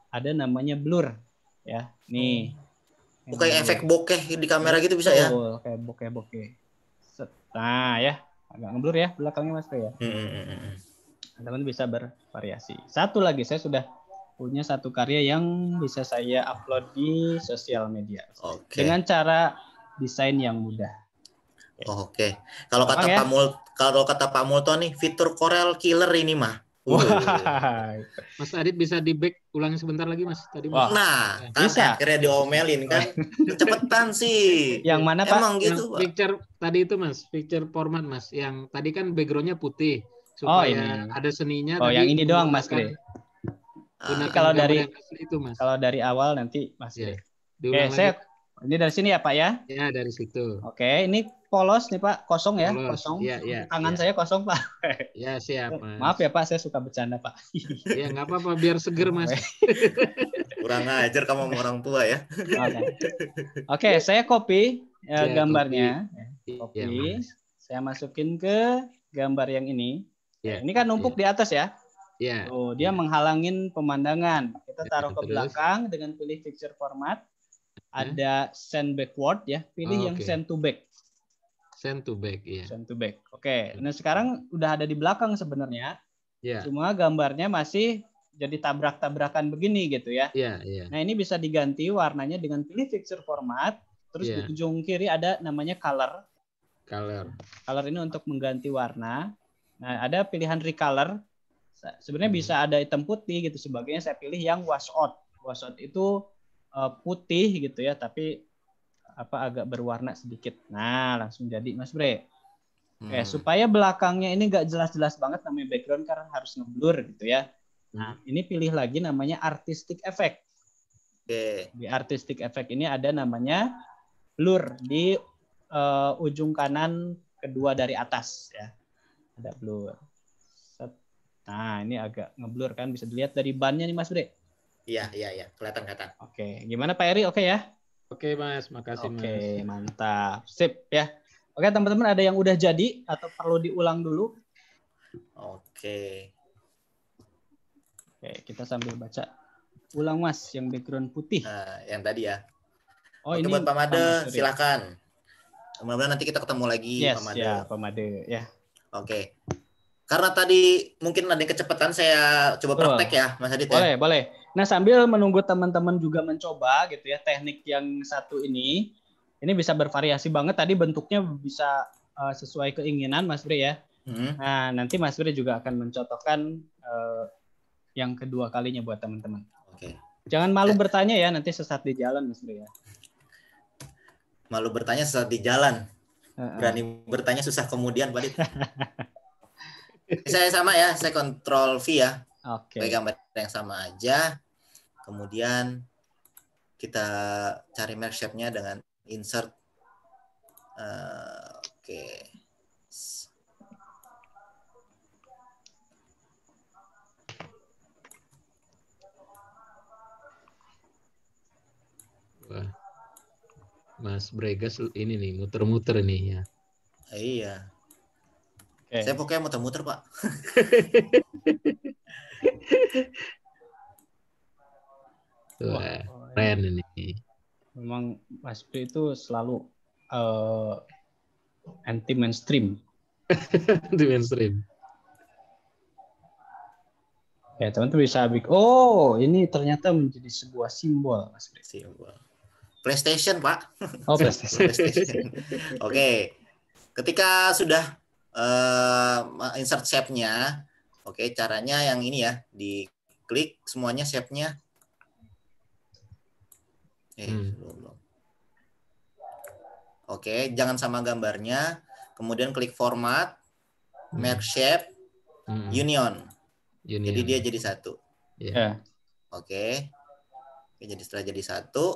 Ada namanya blur, ya. Nih. Hmm. Oh, kayak efek bokeh di kamera gitu bisa ya? Oh, kayak bokeh bokeh. Nah ya, agak ngeblur ya belakangnya Mas Bre ya. Hmm, hmm, hmm. Teman-teman bisa bervariasi. Satu lagi saya sudah punya satu karya yang bisa saya upload di sosial media okay. dengan cara desain yang mudah. Iya. Oh, oke. Kalau kata ya? Pak Mul kalau kata Pak Multo nih fitur Corel killer ini mah. Uh. Wow. Mas Adit bisa di back ulangi sebentar lagi Mas tadi. Mas. Nah, kan bisa. akhirnya diomelin kan. Cepetan sih. Yang mana Pak? Emang gitu. Yang picture tadi itu Mas, picture format Mas. Yang tadi kan backgroundnya putih oh, supaya oh, ini. ada seninya. Oh, yang ini doang Mas Gre. Ah. kalau dari itu Mas. Kalau dari awal nanti Mas Ya, Oke, okay, ini dari sini ya Pak ya? Ya, dari situ. Oke, ini polos nih Pak, kosong ya, polos. kosong. Ya, ya, Tangan ya. saya kosong Pak. Ya siap. Eh, Mas. Maaf ya Pak, saya suka bercanda Pak. Ya nggak apa-apa, biar seger Mas. Kurang ajar kamu sama orang tua ya. Oke, okay. saya copy ya, gambarnya. Copy. copy. Ya, saya masukin ke gambar yang ini. Ya, ini kan numpuk ya. di atas ya. Ya. Oh, dia ya. menghalangin pemandangan. Kita iya, taruh ya, ke terus. belakang dengan pilih picture format. Iya. Ada send backward ya, pilih oh, yang send to back. Send to back, ya. Yeah. Send to back. Oke. Okay. Hmm. Nah, sekarang udah ada di belakang sebenarnya. Iya. Yeah. Cuma gambarnya masih jadi tabrak-tabrakan begini gitu ya. yeah, Yeah. Nah, ini bisa diganti warnanya dengan pilih fixture format, terus yeah. di ujung kiri ada namanya color. Color. Color ini untuk mengganti warna. Nah, ada pilihan recolor. Sebenarnya hmm. bisa ada item putih gitu sebagainya. Saya pilih yang wash out. itu eh, putih gitu ya, tapi apa agak berwarna sedikit. Nah, langsung jadi Mas Bre. Hmm. Oke, supaya belakangnya ini nggak jelas-jelas banget namanya background karena harus ngeblur gitu ya. Nah, hmm. ini pilih lagi namanya artistic effect. Oke. Okay. Di artistic effect ini ada namanya blur di uh, ujung kanan kedua dari atas ya. Ada blur. Set. Nah, ini agak ngeblur kan bisa dilihat dari bannya nih Mas Bre. Iya, iya, iya, kelihatan kelihatan. Oke, gimana Pak Eri? Oke ya? Oke Mas, makasih Oke, Mas. Oke, mantap. Sip ya. Oke teman-teman ada yang udah jadi atau perlu diulang dulu? Oke. Oke, kita sambil baca. Ulang Mas yang background putih. Nah, yang tadi ya. Oh, Oke, ini buat Pak silakan. Mudah-mudahan nanti kita ketemu lagi yes, Made. Ya, Pamade ya. Oke. Karena tadi mungkin ada yang kecepatan saya coba praktek ya Mas Adit ya. Boleh, boleh. Nah, sambil menunggu teman-teman juga mencoba gitu ya teknik yang satu ini. Ini bisa bervariasi banget tadi bentuknya bisa uh, sesuai keinginan Mas Bre ya. Hmm. Nah, nanti Mas Bre juga akan mencontohkan uh, yang kedua kalinya buat teman-teman. Oke. Okay. Jangan malu eh. bertanya ya, nanti sesat di jalan Mas Bre ya. Malu bertanya sesat di jalan. Berani bertanya susah kemudian balik. saya sama ya, saya kontrol V ya. Oke. Okay. gambar yang sama aja. Kemudian kita cari merge shape-nya dengan insert. Uh, Oke. Okay. Mas Bregas ini nih muter-muter nih ya. Iya. Okay. Saya pokoknya muter-muter, Pak. keren ini. Memang Mas B itu selalu uh, anti mainstream. anti mainstream. Ya, teman-teman bisa bik. Oh, ini ternyata menjadi sebuah simbol, Mas B. Simbol. PlayStation, Pak. Oh, PlayStation. PlayStation. Oke. Okay. Ketika sudah uh, insert shape-nya, Oke, caranya yang ini ya, diklik semuanya shape-nya. Eh, hmm. Oke, jangan sama gambarnya. Kemudian klik format, hmm. merge shape, hmm. union. union. Jadi dia jadi satu. Yeah. Ya. Oke. Oke, jadi setelah jadi satu,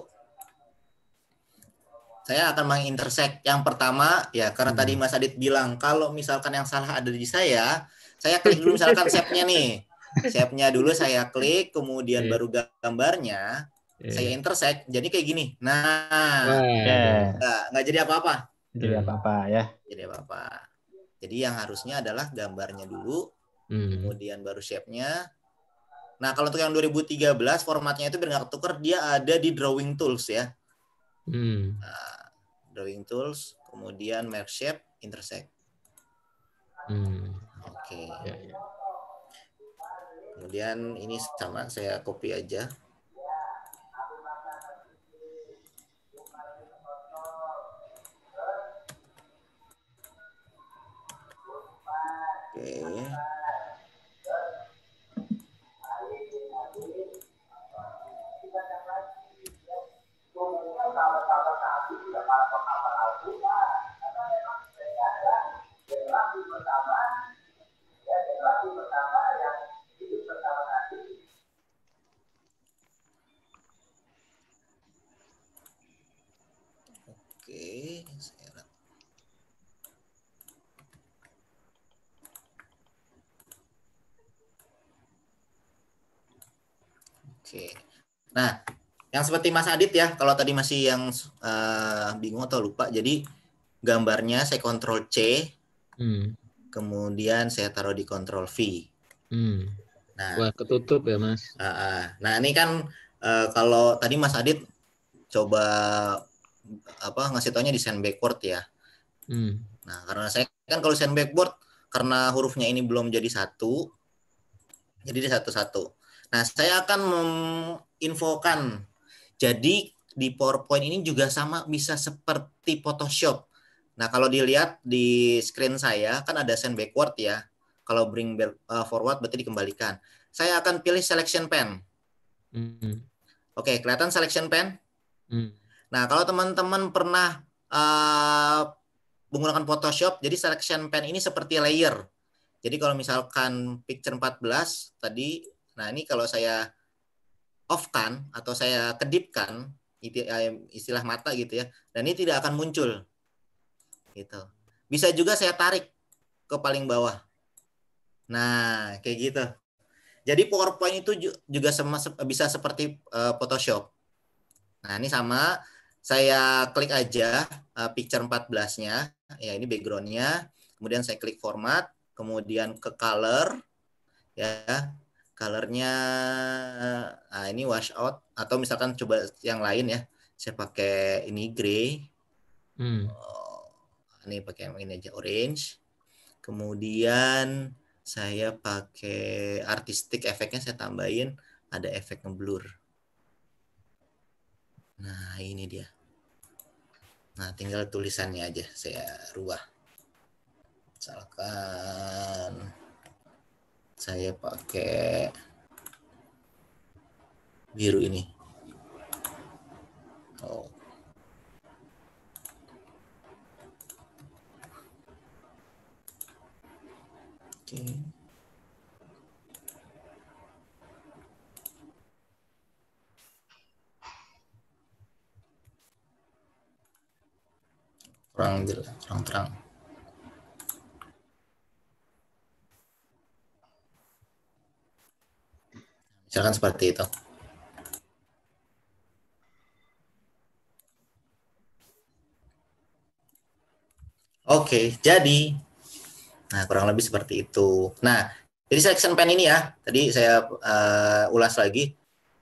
saya akan mengintersect. yang pertama ya karena hmm. tadi Mas Adit bilang kalau misalkan yang salah ada di saya saya klik dulu misalkan shape-nya nih. Shape-nya dulu saya klik, kemudian yeah. baru gambarnya. Yeah. Saya intersect, jadi kayak gini. Nah, yeah. Iya. nggak, nggak jadi apa-apa. Jadi apa-apa ya. Jadi apa-apa. Jadi yang harusnya adalah gambarnya dulu, mm. kemudian baru shape-nya. Nah, kalau untuk yang 2013 formatnya itu benar tuker dia ada di drawing tools ya. Mm. Nah, drawing tools, kemudian merge shape, intersect. Hmm. Oke. Okay. Ya, yeah, yeah. Kemudian ini sama saya copy aja. Oke. Okay. Oke. Nah, yang seperti Mas Adit ya, kalau tadi masih yang uh, bingung atau lupa, jadi gambarnya saya kontrol C, hmm. kemudian saya taruh di kontrol V. Hmm. Nah, Wah, ketutup ya Mas. Uh, uh. Nah, ini kan uh, kalau tadi Mas Adit coba apa ngasih taunya Send backward ya. Hmm. Nah, karena saya kan kalau Send backward karena hurufnya ini belum jadi satu, jadi di satu-satu. Nah, saya akan menginfokan. Jadi di PowerPoint ini juga sama bisa seperti Photoshop. Nah, kalau dilihat di screen saya kan ada send backward ya. Kalau bring back, uh, forward berarti dikembalikan. Saya akan pilih selection pen. Mm -hmm. Oke, okay, kelihatan selection pen? Mm. Nah, kalau teman-teman pernah uh, menggunakan Photoshop, jadi selection pen ini seperti layer. Jadi kalau misalkan picture 14 tadi Nah, ini kalau saya off-kan atau saya kedipkan eh, istilah mata gitu ya. Dan ini tidak akan muncul. Gitu. Bisa juga saya tarik ke paling bawah. Nah, kayak gitu. Jadi PowerPoint itu juga sama bisa seperti uh, Photoshop. Nah, ini sama saya klik aja uh, picture 14-nya. Ya, ini background-nya. Kemudian saya klik format, kemudian ke color ya colornya nah ini wash out atau misalkan coba yang lain ya saya pakai ini gray. hmm. oh, ini pakai yang ini aja orange kemudian saya pakai artistik efeknya saya tambahin ada efek ngeblur nah ini dia nah tinggal tulisannya aja saya rubah misalkan saya pakai biru ini misalkan seperti itu. Oke, jadi nah kurang lebih seperti itu. Nah, jadi selection pen ini ya, tadi saya uh, ulas lagi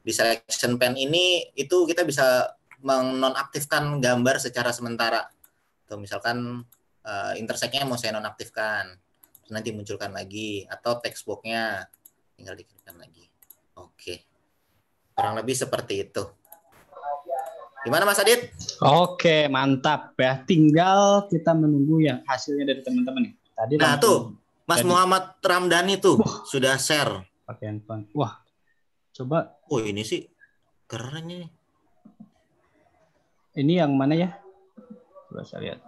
di selection pen ini itu kita bisa menonaktifkan gambar secara sementara. Tuh misalkan uh, eh, intersectnya mau saya nonaktifkan, nanti munculkan lagi atau textbox-nya tinggal diklikkan lagi. Oke. Kurang lebih seperti itu. Gimana Mas Adit? Oke, mantap ya. Tinggal kita menunggu yang hasilnya dari teman-teman nih. Tadi Nah, tuh Mas tadi. Muhammad Ramdhani tuh Wah. sudah share pakai handphone. Wah. Coba Oh, ini sih keren ini. Ini yang mana ya? Coba saya lihat.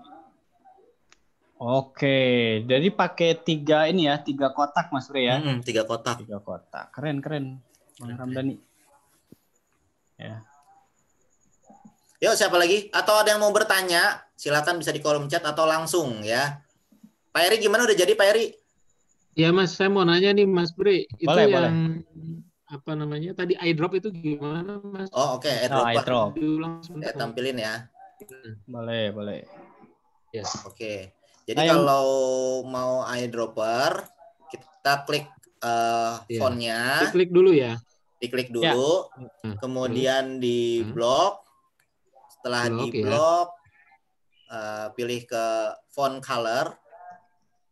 Oke, jadi pakai tiga ini ya, tiga kotak Mas Rey ya. Mm -hmm, tiga kotak. Tiga kotak, keren keren. Bang Ramdhani. Ya. Yuk siapa lagi? Atau ada yang mau bertanya? Silakan bisa di kolom chat atau langsung ya. Pak Eri gimana udah jadi Pak Eri? Ya Mas, saya mau nanya nih Mas Bre, itu boleh, yang boleh. apa namanya tadi eyedrop itu gimana Mas? Oh oke okay. eyedrop. Oh, eyedrop. Ya, tampilin ya. Boleh boleh. Yes. Oke. Okay. Jadi Ayo. Nah, kalau mau eyedropper kita klik uh, eh, yeah. fontnya. nya klik dulu ya diklik ya. dulu, ya. kemudian di hmm. blok, setelah hmm, di blok, ya. uh, pilih ke font color,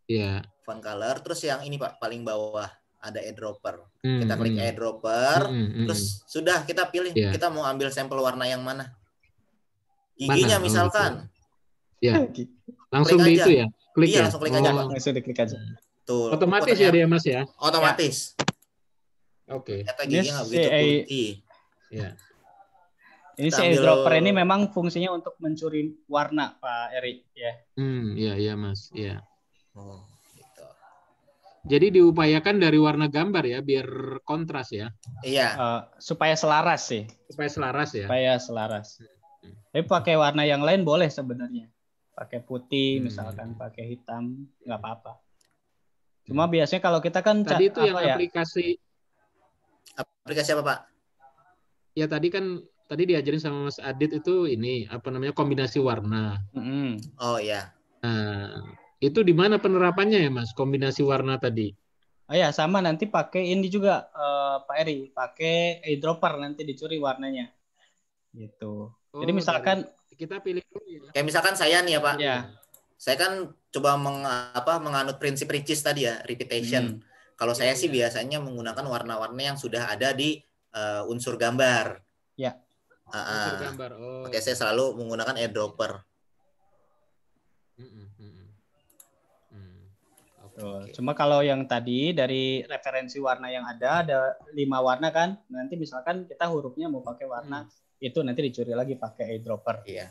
ya. font color, terus yang ini pak paling bawah ada eyedropper hmm, kita klik hmm. eyedropper, hmm, hmm, terus hmm. sudah kita pilih ya. kita mau ambil sampel warna yang mana, giginya misalkan, ya langsung klik di aja. itu ya, klik iya, ya, langsung klik oh. aja langsung diklik aja, Tuh, otomatis ya dia mas ya, otomatis. Ya Oke. Okay. Ini CA. Ya, ya. Ini si dropper ini memang fungsinya untuk mencuri warna, Pak Erik. ya. Yeah. Hmm, iya iya Mas, iya. Oh, gitu. Jadi diupayakan dari warna gambar ya biar kontras ya. Iya. Uh, supaya selaras sih. Supaya selaras ya. Supaya selaras. Hmm. hmm. pakai warna yang lain boleh sebenarnya. Pakai putih hmm. misalkan, pakai hitam nggak apa-apa. Hmm. Cuma biasanya kalau kita kan tadi itu yang ya? aplikasi Aplikasi apa, Pak? Ya tadi kan tadi diajarin sama Mas Adit itu ini apa namanya kombinasi warna. Mm-hmm. Oh ya. Nah, itu di mana penerapannya ya, Mas? Kombinasi warna tadi. Oh ya, sama nanti pakai ini juga uh, Pak Eri, pakai eyedropper nanti dicuri warnanya. Gitu. Oh, Jadi misalkan dari, kita pilih dulu ya. Kayak misalkan saya nih ya, Pak. Ya. Saya kan coba meng, apa menganut prinsip Ricis tadi ya, repetition. Hmm kalau saya sih iya. biasanya menggunakan warna-warna yang sudah ada di uh, unsur gambar. Ya. Uh, Unsur gambar. Oh. Oke, saya selalu menggunakan airdropper. Mm, cuma kalau yang tadi dari referensi warna yang ada ada lima warna kan. Nanti misalkan kita hurufnya mau pakai warna hmm. itu nanti dicuri lagi pakai eyedropper, Iya.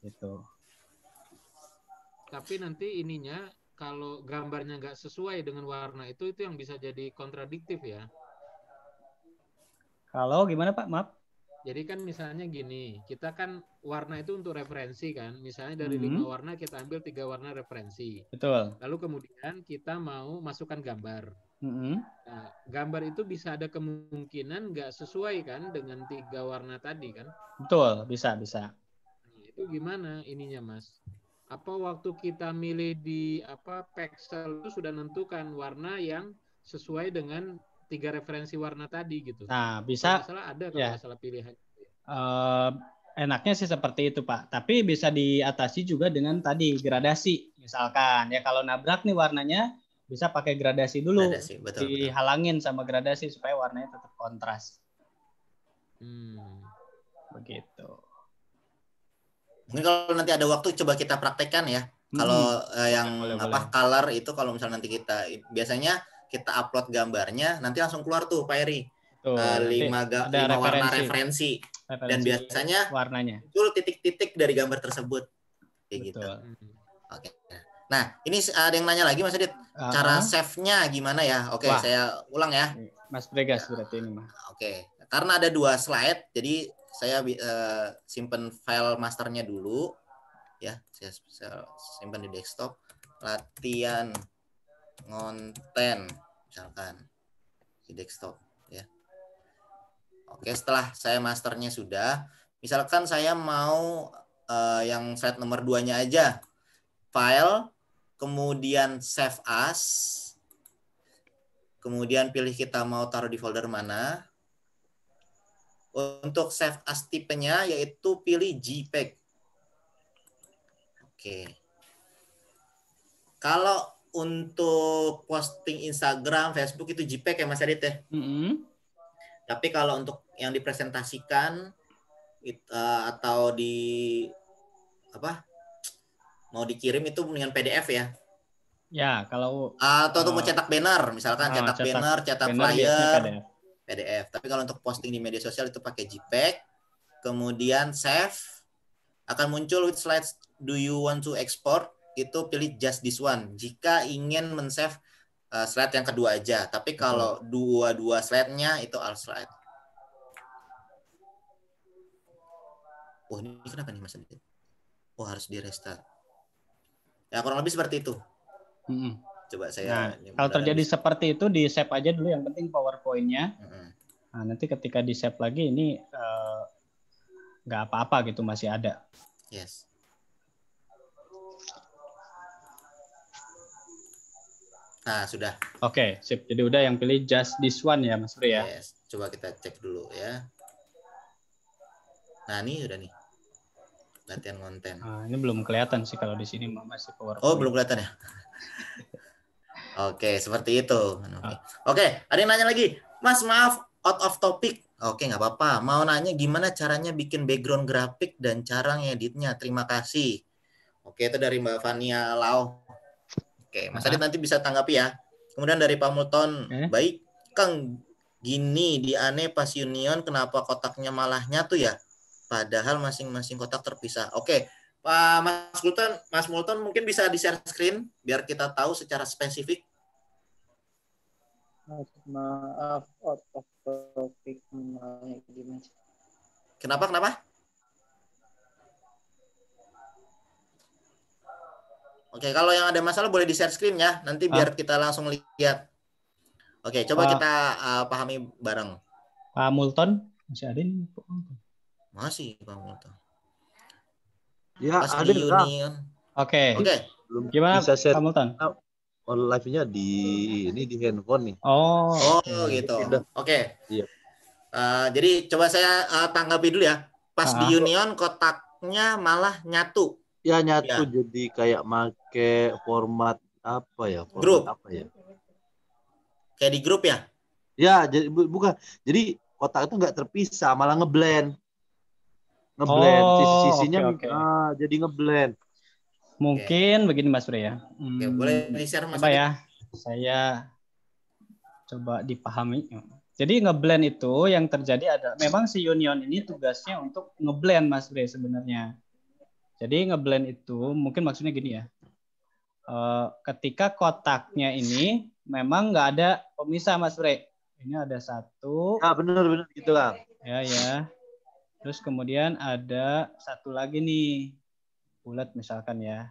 Itu. Tapi nanti ininya kalau gambarnya nggak sesuai dengan warna itu itu yang bisa jadi kontradiktif ya. Kalau gimana Pak? Maaf. Jadi kan misalnya gini, kita kan warna itu untuk referensi kan. Misalnya dari hmm. warna kita ambil tiga warna referensi. Betul. Lalu kemudian kita mau masukkan gambar. Hmm. Nah, gambar itu bisa ada kemungkinan nggak sesuai kan dengan tiga warna tadi kan? Betul, bisa bisa. Nah, itu gimana ininya mas? apa waktu kita milih di apa pixel itu sudah menentukan warna yang sesuai dengan tiga referensi warna tadi gitu. Nah bisa. Kalau ada kalau ya. salah pilihan. Uh, enaknya sih seperti itu pak. Tapi bisa diatasi juga dengan tadi gradasi misalkan ya kalau nabrak nih warnanya bisa pakai gradasi dulu. Gradasi, betul, dihalangin betul. sama gradasi supaya warnanya tetap kontras. Hmm. Begitu. Mungkin kalau nanti ada waktu coba kita praktekkan ya. Hmm. Kalau eh, yang boleh, apa boleh. color itu kalau misalnya nanti kita biasanya kita upload gambarnya nanti langsung keluar tuh Pak Eri. Tuh, eh, uh, lima, ga, lima referensi. warna referensi. referensi dan biasanya warnanya muncul titik-titik dari gambar tersebut kayak gitu. Betul. gitu. Oke. Okay. Nah, ini ada yang nanya lagi Mas Adit, uh-huh. cara save-nya gimana ya? Oke, okay, saya ulang ya. Mas Bregas berarti ini mah. Oke. Okay. Karena ada dua slide, jadi saya uh, simpen file masternya dulu ya saya, simpan di desktop latihan konten misalkan di desktop ya oke setelah saya masternya sudah misalkan saya mau uh, yang slide nomor 2 nya aja file kemudian save as kemudian pilih kita mau taruh di folder mana untuk save as tipenya yaitu pilih JPEG. Oke. Kalau untuk posting Instagram, Facebook itu JPEG ya Mas Adit ya? Mm -hmm. Tapi kalau untuk yang dipresentasikan it, uh, atau di apa mau dikirim itu dengan PDF ya? Ya kalau atau uh, mau eh, cetak banner misalkan uh, cetak, cetak banner, cetak banner flyer. PDF. Tapi kalau untuk posting di media sosial itu pakai JPEG. Kemudian save. Akan muncul with slides do you want to export. Itu pilih just this one. Jika ingin men-save uh, slide yang kedua aja. Tapi mm-hmm. kalau dua-dua slide-nya itu all slide. oh ini kenapa nih Mas Adit? oh harus di restart. Ya kurang lebih seperti itu. -hmm. Coba saya. Nah, kalau terjadi seperti itu di save aja dulu yang penting PowerPoint-nya. -hmm. Nah, nanti ketika di save lagi ini eh, nggak uh, apa-apa gitu masih ada. Yes. Nah, sudah. Oke, okay, sip. Jadi udah yang pilih just this one ya, Mas Pri ya. Yes. Coba kita cek dulu ya. Nah, ini udah nih. Latihan konten. Nah, ini belum kelihatan sih kalau di sini masih power. Oh, belum kelihatan ya. Oke, okay, seperti itu. Oke, okay. Ah. okay, ada yang nanya lagi. Mas, maaf, out of topic. Oke, nggak apa-apa. Mau nanya gimana caranya bikin background grafik dan cara ngeditnya. Terima kasih. Oke, itu dari Mbak Fania Lau. Oke, Mas Adit nanti bisa tanggapi ya. Kemudian dari Pak Multon, eh? baik. Kang, gini di Ane pas union kenapa kotaknya malah nyatu ya? Padahal masing-masing kotak terpisah. Oke, Pak Mas Multon, Mas Multon mungkin bisa di-share screen biar kita tahu secara spesifik. Maaf, out of topik Kenapa kenapa? Oke, kalau yang ada masalah boleh di share screen ya. Nanti biar ah. kita langsung lihat. Oke, coba ah. kita uh, pahami bareng. Pak Multon masih ada nih Pak Multon. Masih Pak Multon. Ya, Pas ada. Oke. Oke. Okay. Gimana Pak Multon? on live-nya di ini di handphone nih. Oh. Oh gitu. Oke. Okay. Iya. Uh, jadi coba saya uh, tanggapi dulu ya. Pas -huh. Ah. di Union kotaknya malah nyatu. Ya nyatu ya. jadi kayak make format apa ya? Format grup. apa ya? Kayak di grup ya? Ya, jadi bu bukan. Jadi kotak itu nggak terpisah, malah ngeblend. Ngeblend oh, sisi-sisinya okay, okay. Ah, jadi ngeblend Mungkin begini Mas Bre ya. Hmm, boleh di-share Mas. Apa ya? Saya coba dipahami. Jadi ngeblend itu yang terjadi ada memang si union ini tugasnya untuk ngeblend Mas Bre sebenarnya. Jadi ngeblend itu mungkin maksudnya gini ya. Eh, ketika kotaknya ini memang nggak ada pemisah Mas Bre. Ini ada satu. Ah benar benar gitu lah. Ya ya. Terus kemudian ada satu lagi nih bulat misalkan ya.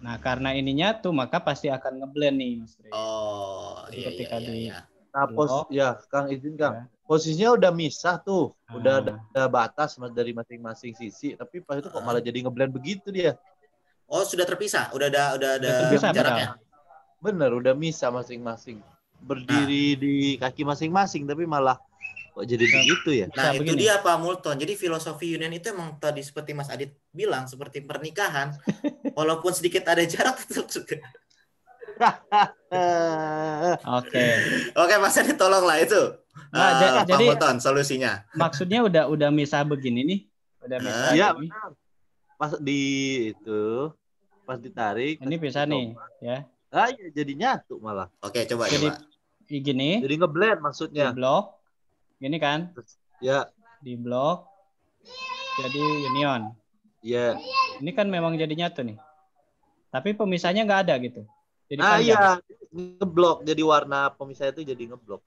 Nah, karena ininya tuh maka pasti akan ngeblend nih, Mas Tri. Oh, iya, ketika iya, di iya. Nah, pos blok, ya, Kang izin Kang. Ya. Posisinya udah misah tuh, udah ah. ada, ada batas dari masing-masing sisi, tapi pas itu kok ah. malah jadi ngeblend begitu dia. Oh, sudah terpisah, udah ada udah ada terpisah, jaraknya. Benar, udah misah masing-masing. Berdiri nah. di kaki masing-masing tapi malah kok jadi nah, begitu ya nah, nah itu dia Pak Multon jadi filosofi union itu emang tadi seperti Mas Adit bilang seperti pernikahan walaupun sedikit ada jarak tetap juga Oke. Oke, Mas tolong tolonglah itu. Nah, uh, Pak jadi Multon, solusinya. Maksudnya udah udah misah begini nih. Udah nah, misah. Iya, Pas di itu pas ditarik. Ini bisa nih, ya. Ah, ya jadi nyatu malah. Oke, coba jadi, Jadi gini. Jadi ngeblend maksudnya. Ngeblok. Ini kan? Ya. Di blok jadi union. Iya. Ini kan memang jadi nyatu nih. Tapi pemisahnya nggak ada gitu. Jadi ah iya, ngeblok. Jadi warna pemisah itu jadi ngeblok.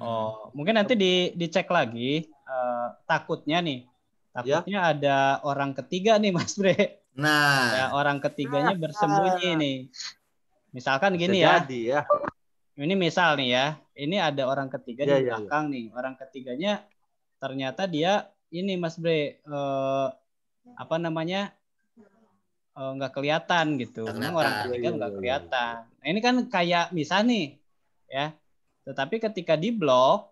Oh, mungkin nanti di dicek lagi. Uh, takutnya nih, takutnya ya. ada orang ketiga nih, Mas Bre. Nah, ya, orang ketiganya ah. bersembunyi nih. Misalkan gini Bisa ya. Jadi ya ini misal nih ya, ini ada orang ketiga yeah, di iya, iya, iya. belakang yeah, nih. Orang ketiganya ternyata dia ini Mas Bre uh, apa namanya eh, nggak uh, kelihatan gitu. Ternyata. orang ketiga nggak kelihatan. Nah, ini kan kayak misal nih ya. Tetapi ketika di blok,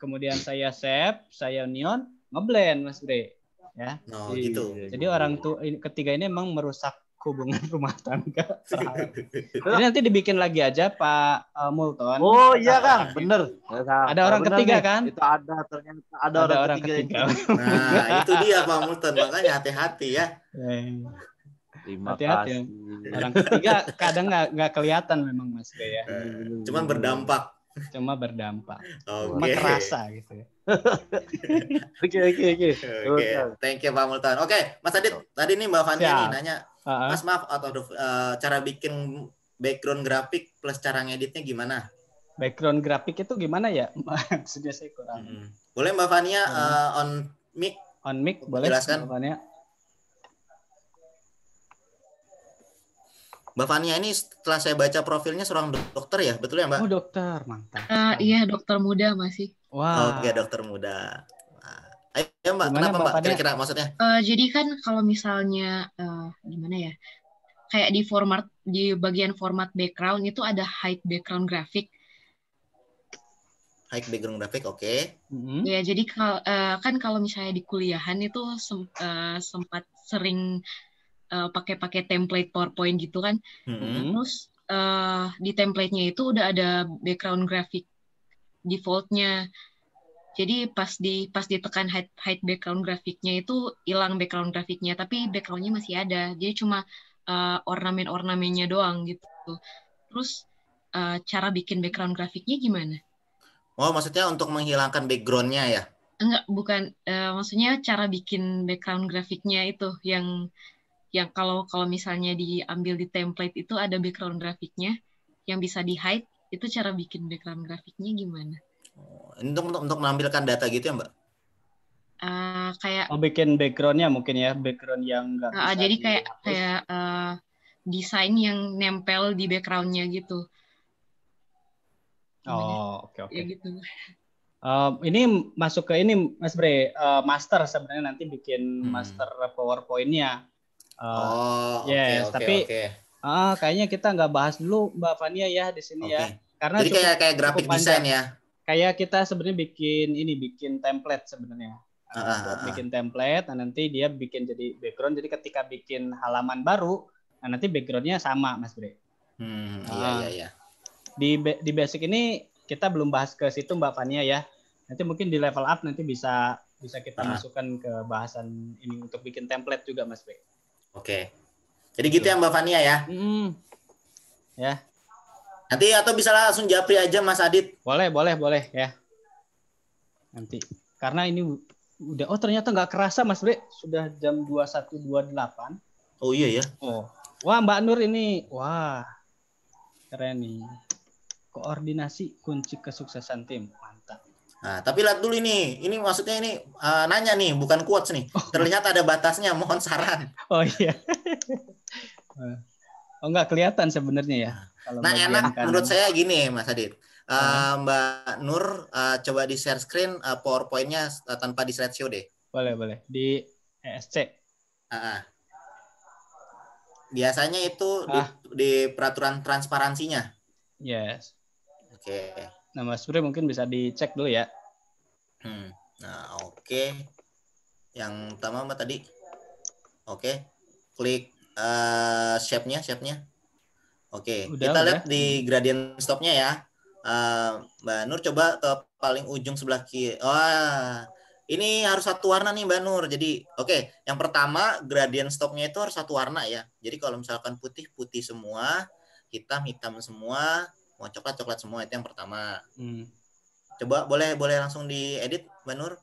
kemudian saya save, saya neon, ngeblend Mas Bre. Ya. Oh, jadi, gitu. jadi orang tuh ketiga ini emang merusak hubungan rumah tangga. Jadi nanti dibikin lagi aja Pak uh, Multon. Oh iya Kang, nah, gitu. bener. Iya, ada orang bener ketiga nih. kan? Itu ada ternyata ada, ada orang, ketiga. ketiga. Nah itu dia Pak Multon, makanya hati-hati ya. Hati-hati. Ya. Orang ketiga kadang nggak kelihatan memang Mas ya. Eh, cuman berdampak. Cuma berdampak. Okay. Cuma terasa gitu ya. Oke oke oke. Oke, thank you Pak Multan. Oke, okay, Mas Adit, tadi nih Mbak Fanti nanya uh-huh. Mas maaf out uh, cara bikin background grafik plus cara ngeditnya gimana? Background grafik itu gimana ya? Maksudnya saya kurang. Hmm. Boleh Mbak Fania uh, on mic? On mic boleh. Jelaskan. Mbak Fania. Mbak Fania ini setelah saya baca profilnya seorang dokter ya, betul ya Mbak? Oh dokter, mantap. Uh, iya dokter muda masih. Wow. Oke okay, dokter muda. Ayo iya, Mbak, gimana, kenapa Mbak? Kira-kira maksudnya? Uh, jadi kan kalau misalnya uh, gimana ya? Kayak di format di bagian format background itu ada hide background graphic. Hide background graphic, oke. Okay. Mm-hmm. mm-hmm. Ya, jadi kal- uh, kan kalau misalnya di kuliahan itu sem- uh, sempat sering pakai pakai-pakai template PowerPoint gitu kan. Mm-hmm. Terus uh, di template-nya itu udah ada background graphic defaultnya. Jadi pas di pas ditekan hide, hide background grafiknya itu hilang background grafiknya, tapi backgroundnya masih ada. Jadi cuma uh, ornamen-ornamennya doang gitu. Terus uh, cara bikin background grafiknya gimana? Oh, maksudnya untuk menghilangkan backgroundnya ya? Enggak, bukan. Uh, maksudnya cara bikin background grafiknya itu yang yang kalau kalau misalnya diambil di template itu ada background grafiknya yang bisa di hide itu cara bikin background grafiknya gimana? untuk untuk, untuk menampilkan data gitu ya mbak uh, kayak oh bikin backgroundnya mungkin ya background yang enggak uh, ah, ah, jadi kayak dihapus. kayak uh, desain yang nempel di backgroundnya gitu oh oke oke okay, okay. ya gitu uh, ini masuk ke ini Mas Bre, uh, master sebenarnya nanti bikin hmm. master powerpointnya. Uh, oh, yes, okay, tapi okay. Uh, kayaknya kita nggak bahas dulu Mbak Fania ya di sini okay. ya. Karena Jadi kayak kayak grafik desain ya kayak kita sebenarnya bikin ini bikin template sebenarnya uh, bikin template nah nanti dia bikin jadi background jadi ketika bikin halaman baru nah nanti backgroundnya sama mas Bre hmm, iya iya iya di di basic ini kita belum bahas ke situ mbak Fania ya nanti mungkin di level up nanti bisa bisa kita uh. masukkan ke bahasan ini untuk bikin template juga mas Bre oke okay. jadi gitu, gitu ya iya. mbak Fania ya mm. ya Nanti atau bisa langsung japri aja Mas Adit. Boleh, boleh, boleh ya. Nanti. Karena ini udah oh ternyata nggak kerasa Mas Bre sudah jam 21.28. Oh iya ya. Oh. Wah, Mbak Nur ini wah. Keren nih. Koordinasi kunci kesuksesan tim. Mantap. Nah, tapi lihat dulu ini. Ini maksudnya ini uh, nanya nih, bukan quotes nih. Oh. Terlihat ada batasnya, mohon saran. Oh iya. Eh, oh enggak kelihatan sebenarnya ya. Nah nah enak kanan. menurut saya gini Mas Adit. Uh, Mbak Nur uh, coba di share screen uh, PowerPoint-nya uh, tanpa disletsio deh. Boleh, boleh. Di ESC. Uh, biasanya itu ah. di, di peraturan transparansinya. Yes. Oke. Okay. Nah, Mas Puri mungkin bisa dicek dulu ya. Hmm. Nah, oke. Okay. Yang pertama Mbak tadi. Oke. Okay. Klik uh, shape-nya, shape-nya. Oke, okay. kita lihat di gradient stopnya ya. Uh, Mbak Nur coba ke paling ujung sebelah kiri. Wah, ini harus satu warna nih Mbak Nur. Jadi, oke, okay. yang pertama gradient stopnya itu harus satu warna ya. Jadi kalau misalkan putih putih semua, hitam hitam semua, mau coklat coklat semua itu yang pertama. Hmm. Coba boleh boleh langsung diedit Mbak Nur.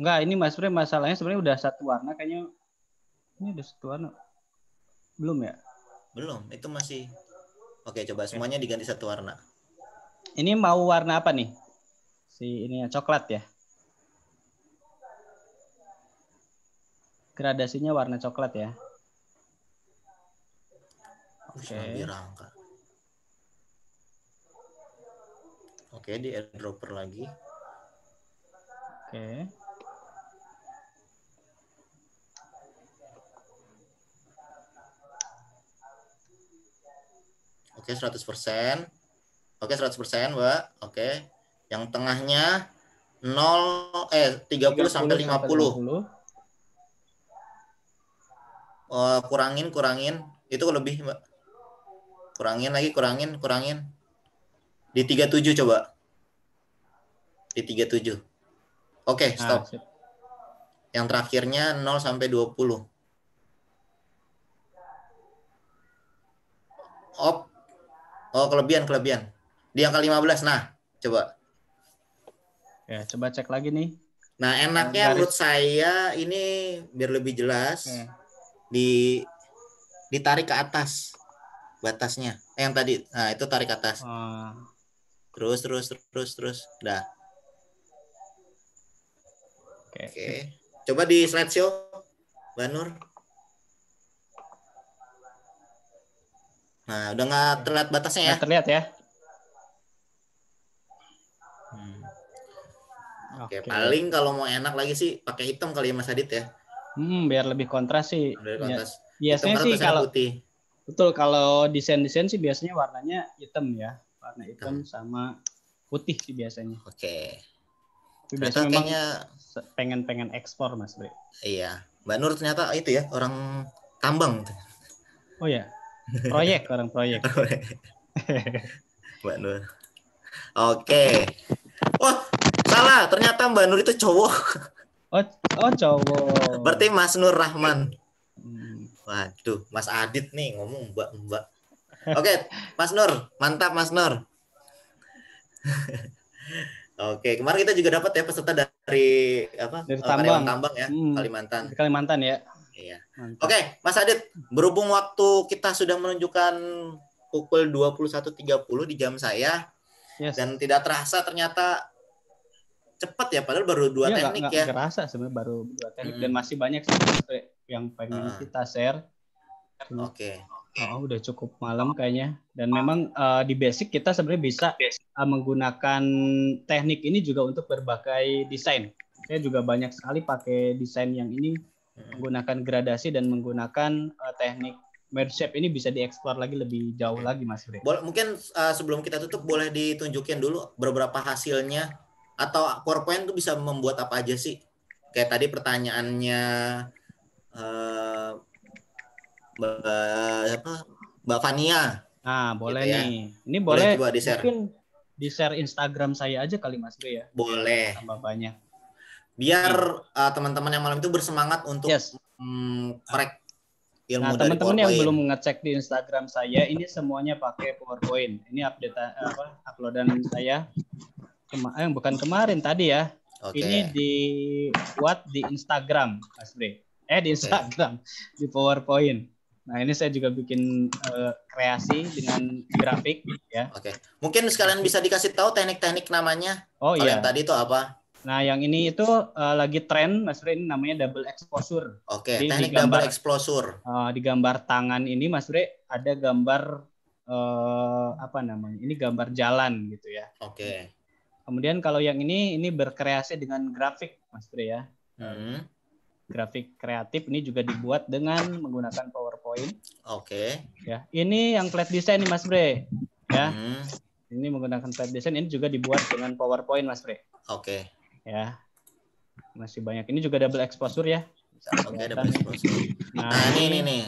Enggak, ini Mas Pre masalahnya sebenarnya udah satu warna kayaknya. Ini udah satu warna. Belum ya? Belum, itu masih. Oke, coba semuanya diganti satu warna. Ini mau warna apa nih? Si ini ya, coklat ya. Gradasinya warna coklat ya. Oke. Okay. Oke, okay, di airdropper lagi. Oke. Oke, okay, 100%. Oke, okay, 100%, Mbak. Oke. Okay. Yang tengahnya 0 eh 30, 30 sampai 50. Sampai 50. Oh, kurangin, kurangin. Itu lebih, Mbak. Kurangin lagi, kurangin, kurangin. Di 37 coba. Di 37. Oke, okay, nah, stop. Nah, yang terakhirnya 0 sampai 20. Oke. Oh, kelebihan, kelebihan. Di angka 15. Nah, coba. Ya, coba cek lagi nih. Nah, enaknya Garis. menurut saya ini biar lebih jelas ya. di ditarik ke atas batasnya. Eh, yang tadi. Nah, itu tarik ke atas. Oh. Terus terus terus terus. Dah. Oke. Okay. Okay. Coba di slideshow, Banur. Nah, udah nggak terlihat batasnya ya? terlihat ya. Hmm. Oke, okay. paling kalau mau enak lagi sih pakai hitam kali ya Mas Adit ya. Hmm, biar lebih kontras sih. Lebih kontras. Iya, biasanya kan sih kalau putih. Betul, kalau desain-desain sih biasanya warnanya hitam ya. Warna hitam hmm. sama putih sih biasanya. Oke. Okay. biasanya kayaknya pengen-pengen ekspor Mas Bre. Iya. Mbak Nur ternyata itu ya orang tambang. Oh ya. Proyek, orang proyek. Mbak Nur. Oke. Wah, salah. Ternyata Mbak Nur itu cowok. Oh, oh cowok. Berarti Mas Nur Rahman. Hmm. Waduh, Mas Adit nih ngomong mbak-mbak. Oke, Mas Nur, mantap Mas Nur. Oke, kemarin kita juga dapat ya peserta dari apa? Dari eh, Tambang, Tambang ya, hmm, Kalimantan. Kalimantan ya. Iya. Oke, okay, Mas Adit, berhubung waktu kita sudah menunjukkan pukul 21.30 di jam saya yes. dan tidak terasa ternyata cepat ya padahal baru dua iya, teknik gak, ya. terasa sebenarnya baru dua teknik hmm. dan masih banyak yang pengen hmm. kita share. Oke. Okay. Oh, udah cukup malam kayaknya. Dan memang uh, di basic kita sebenarnya bisa uh, menggunakan teknik ini juga untuk berbagai desain. Saya juga banyak sekali pakai desain yang ini Hmm. menggunakan gradasi dan menggunakan uh, teknik merge shape ini bisa dieksplor lagi lebih jauh hmm. lagi Mas Bre. Boleh, mungkin uh, sebelum kita tutup boleh ditunjukin dulu beberapa hasilnya atau PowerPoint tuh bisa membuat apa aja sih? Kayak tadi pertanyaannya uh, Mbak apa? Mbak Fania. Nah, boleh gitu ya. nih. Ini boleh, boleh di-share. mungkin di-share Instagram saya aja kali Mas Bre ya. Boleh. Tambah banyak biar hmm. Eh, teman-teman yang malam itu bersemangat untuk yes. korek nah, ilmu nah, teman-teman yang belum ngecek di Instagram saya ini semuanya pakai PowerPoint ini update eh, apa uploadan saya kema eh, bukan kemarin tadi ya okay. ini dibuat di Instagram Mas Bre eh di Instagram okay. di PowerPoint Nah, ini saya juga bikin uh, kreasi dengan grafik ya. Oke. Okay. Mungkin sekalian bisa dikasih tahu teknik-teknik namanya. Oh iya. tadi itu apa? Nah, yang ini itu uh, lagi tren, Mas Rey, ini namanya double exposure. Oke, okay, teknik digambar, double exposure. Uh, di gambar tangan ini, Mas Rey, ada gambar uh, apa namanya? Ini gambar jalan gitu ya. Oke. Okay. Kemudian kalau yang ini, ini berkreasi dengan grafik, Mas Rey ya. Hmm. Grafik kreatif ini juga dibuat dengan menggunakan PowerPoint. Oke. Okay. Ya, ini yang flat design nih, Mas Bre. Ya. Hmm. Ini menggunakan flat design ini juga dibuat dengan PowerPoint, Mas Bre. Oke ya masih banyak ini juga double exposure ya double exposure. Nah, ini, nih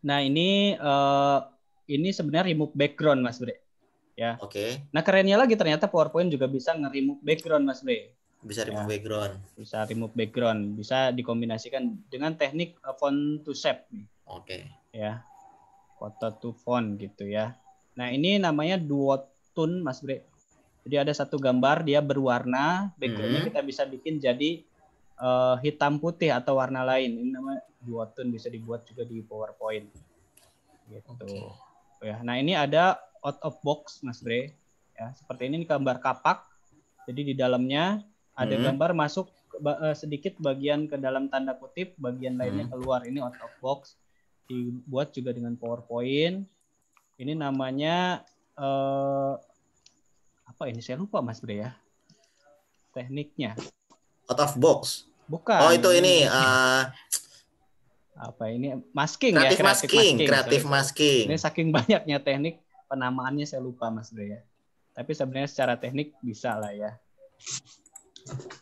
nah ini uh, ini sebenarnya remove background mas Bre ya oke okay. nah kerennya lagi ternyata PowerPoint juga bisa nge-remove background mas Bre bisa remove ya. background bisa remove background bisa dikombinasikan dengan teknik eh, font to shape oke okay. ya foto to font gitu ya nah ini namanya tone mas Bre jadi ada satu gambar dia berwarna, backgroundnya hmm. kita bisa bikin jadi uh, hitam putih atau warna lain. Ini namanya duotone bisa dibuat juga di PowerPoint. Gitu. Okay. Ya, nah ini ada out of box Mas Bre. Ya, seperti ini, ini gambar kapak. Jadi di dalamnya ada hmm. gambar masuk eh, sedikit bagian ke dalam tanda kutip, bagian lainnya hmm. keluar. Ini out of box dibuat juga dengan PowerPoint. Ini namanya uh, apa ini? Saya lupa Mas Bre ya. Tekniknya. Out of box. Bukan. Oh itu ini uh, apa ini masking kreatif ya kreatif masking, kreatif masking. Ini saking banyaknya teknik penamaannya saya lupa Mas Bre ya. Tapi sebenarnya secara teknik bisa lah ya.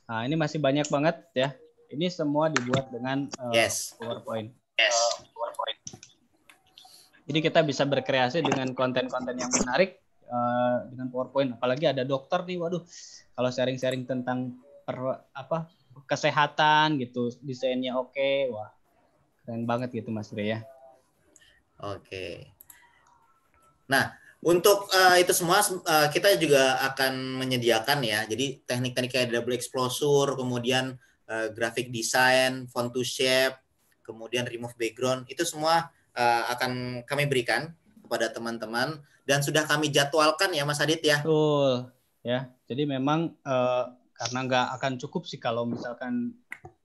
Nah, ini masih banyak banget ya. Ini semua dibuat dengan uh, yes. PowerPoint. Yes. Jadi kita bisa berkreasi dengan konten-konten yang menarik Eh, dengan PowerPoint. Apalagi ada dokter nih, waduh, kalau sharing-sharing tentang per, apa kesehatan gitu, desainnya oke, okay. wah keren banget gitu Mas Rey ya. Oke. Nah, untuk uh, itu semua uh, kita juga akan menyediakan ya. Jadi teknik-teknik kayak double exposure, kemudian uh, graphic design, font to shape, kemudian remove background itu semua uh, akan kami berikan kepada teman-teman dan sudah kami jadwalkan ya Mas Adit ya. Betul. Ya, jadi memang uh, karena nggak akan cukup sih kalau misalkan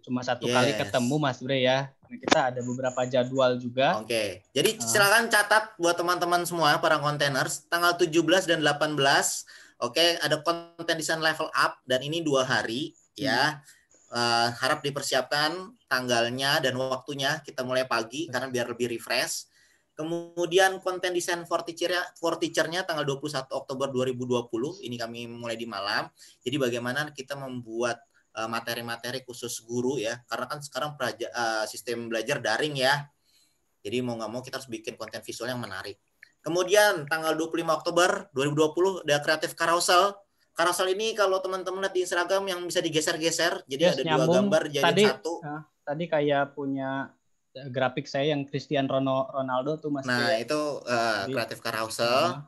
cuma satu yes. kali ketemu Mas Bre ya. Kita ada beberapa jadwal juga. Oke. Okay. Jadi uh. silakan catat buat teman-teman semua para kontainers tanggal 17 dan 18. Oke, okay, ada konten desain level up dan ini dua hari ya. hmm. ya. Uh, harap dipersiapkan tanggalnya dan waktunya. Kita mulai pagi karena biar lebih refresh. Kemudian konten desain for teacher-nya for teacher-nya tanggal 21 Oktober 2020, ini kami mulai di malam. Jadi bagaimana kita membuat eh, materi-materi uh, khusus guru ya, karena kan sekarang praja, uh, eh, sistem belajar daring ya. Jadi mau nggak mau kita harus bikin konten visual yang menarik. Kemudian tanggal 25 Oktober 2020 ada kreatif carousel. Carousel ini kalau teman-teman lihat di Instagram yang bisa digeser-geser, jadi yes, ada nyambung. dua gambar jadi tadi, satu. Nah, tadi kayak punya grafik saya yang Cristiano Ronaldo tuh masih Nah, itu uh, eh, kreatif carousel.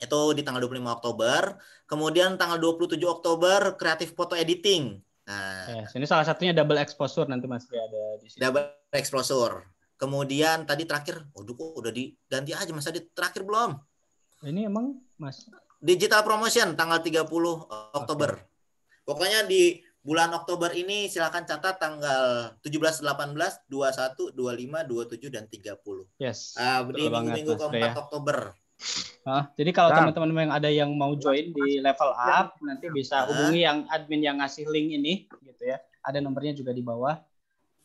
Itu di tanggal 25 Oktober. Kemudian tanggal 27 Oktober kreatif foto editing. Nah, ini salah satunya double exposure nanti masih ya, ada di sini. Double exposure. Kemudian tadi terakhir, waduh kok udah diganti aja Mas di terakhir belum? Ini emang Mas Digital Promotion tanggal 30 Oktober. Okay. Pokoknya di bulan Oktober ini silakan catat tanggal 17, 18, 21, 25, 27, dan 30. Yes. Uh, ah, di minggu-minggu keempat ya. Oktober. Nah, jadi kalau nah. teman-teman yang ada yang mau join di level up nah. nanti bisa hubungi yang admin yang ngasih link ini gitu ya. Ada nomornya juga di bawah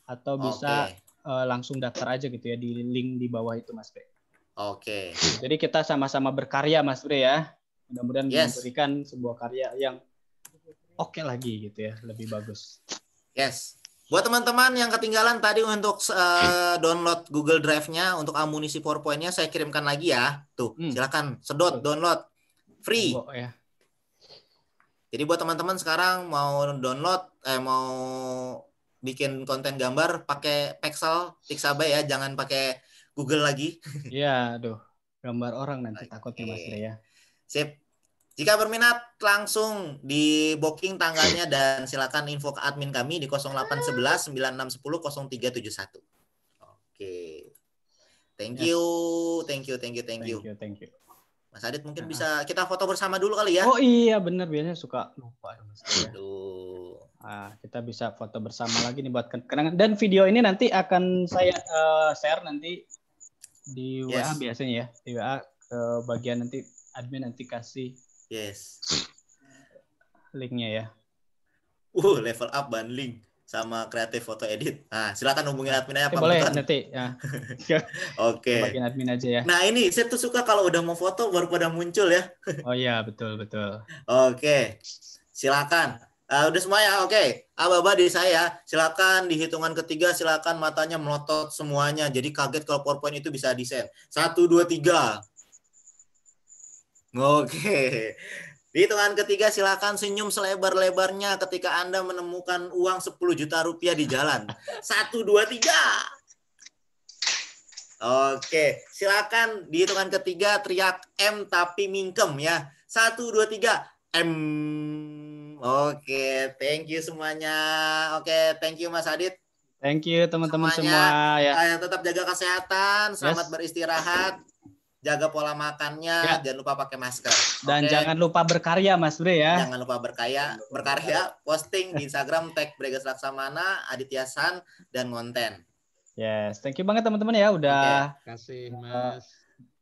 atau bisa okay. uh, eh, langsung daftar aja gitu ya di link di bawah itu Mas Bre. Oke. Okay. Jadi kita sama-sama berkarya Mas Bre ya. Mudah-mudahan yes. memberikan sebuah karya yang oke okay lagi gitu ya, lebih bagus. Yes. Buat teman-teman yang ketinggalan tadi untuk uh, download Google Drive-nya untuk amunisi PowerPoint-nya saya kirimkan lagi ya. Tuh, hmm. silakan sedot download free. Oh, ya. Jadi buat teman-teman sekarang mau download eh mau bikin konten gambar pakai Pixel Pixabay ya, jangan pakai Google lagi. Iya, aduh. Gambar orang nanti okay. takutnya Mas ya. Sip. Jika berminat langsung di booking tanggalnya iya. dan silakan info ke admin kami di 0811 9610 0371. Oke. Thank you. Thank you, thank you, thank you. Thank you, thank you. Mas Adit mungkin nah. bisa kita foto bersama dulu kali ya. Oh iya benar biasanya suka lupa. Ya, Aduh. Nah, kita bisa foto bersama lagi nih buat kenangan dan video ini nanti akan saya uh, share nanti di WA yes. biasanya ya di WA ke eh, bagian nanti admin nanti kasih Yes. Linknya ya. Uh, level up ban link sama kreatif foto edit. Nah, silakan hubungi ah, admin aja. Ya, boleh bukan? nanti. Ya. Oke. Okay. admin aja ya. Nah ini saya tuh suka kalau udah mau foto baru pada muncul ya. oh iya betul betul. Oke, okay. silakan. Uh, udah semua ya, oke. Okay. aba di saya, ya. silakan di hitungan ketiga silakan matanya melotot semuanya. Jadi kaget kalau PowerPoint itu bisa desain. Satu, dua, tiga. Oke. Di hitungan ketiga silakan senyum selebar-lebarnya ketika Anda menemukan uang 10 juta rupiah di jalan. Satu, dua, tiga. Oke, silakan di hitungan ketiga teriak M tapi mingkem ya. Satu, dua, tiga. M. Oke, thank you semuanya. Oke, thank you Mas Adit. Thank you teman-teman semua ya. Tetap jaga kesehatan, selamat yes. beristirahat jaga pola makannya, ya. jangan lupa pakai masker. Dan jangan lupa berkarya Mas Bre ya. Jangan lupa berkarya, berkarya, posting di Instagram tag Bregas Laksamana, Aditya San dan konten. Yes, thank you banget teman-teman ya udah okay. kasih Mas.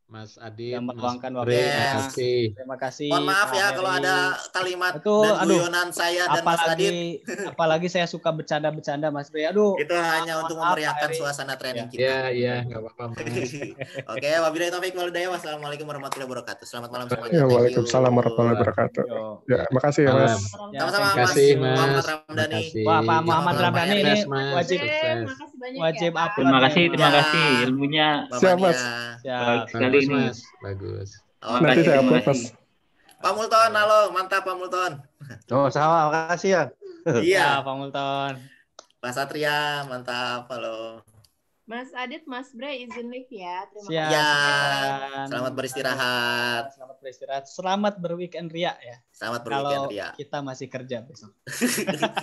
Mas Adi, yang meluangkan waktunya. Terima kasih. Terima kasih. Mohon maaf ya kalau ada kalimat Itu, dan guyonan saya dan apalagi, Mas Adi. Apalagi saya suka bercanda-bercanda Mas Bre. Aduh. Itu hanya untuk maaf, memeriahkan suasana training ya. kita. Iya, iya, enggak apa-apa. Oke, wabillahi taufik wal hidayah. Wassalamualaikum warahmatullahi wabarakatuh. Selamat malam semuanya. Ya, Waalaikumsalam warahmatullahi wabarakatuh. Ya, makasih ya, Mas. Sama-sama, Mas. Terima kasih, Mas. Muhammad Ramdhani. Wah, Pak Muhammad Ramdhani ini wajib. Terima kasih banyak ya, wajib ya. Terima kasih, terima kasih ilmunya. Siap, Mas. Siap. Sekali ini. Bagus. terima Nanti saya upload, Mas. Pak Multon, halo, mantap Pak Multon. Oh, sama, makasih ya. Iya, Pak Multon. Pak Satria, mantap, halo. Mas Adit, Mas Bre, izin live ya. Terima kasih. Ya, selamat beristirahat. Selamat beristirahat. Selamat berweekend Ria ya. Selamat berweekend Ria. Kalau kita masih kerja besok.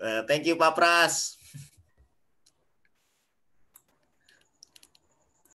Uh, thank you Pak Pras.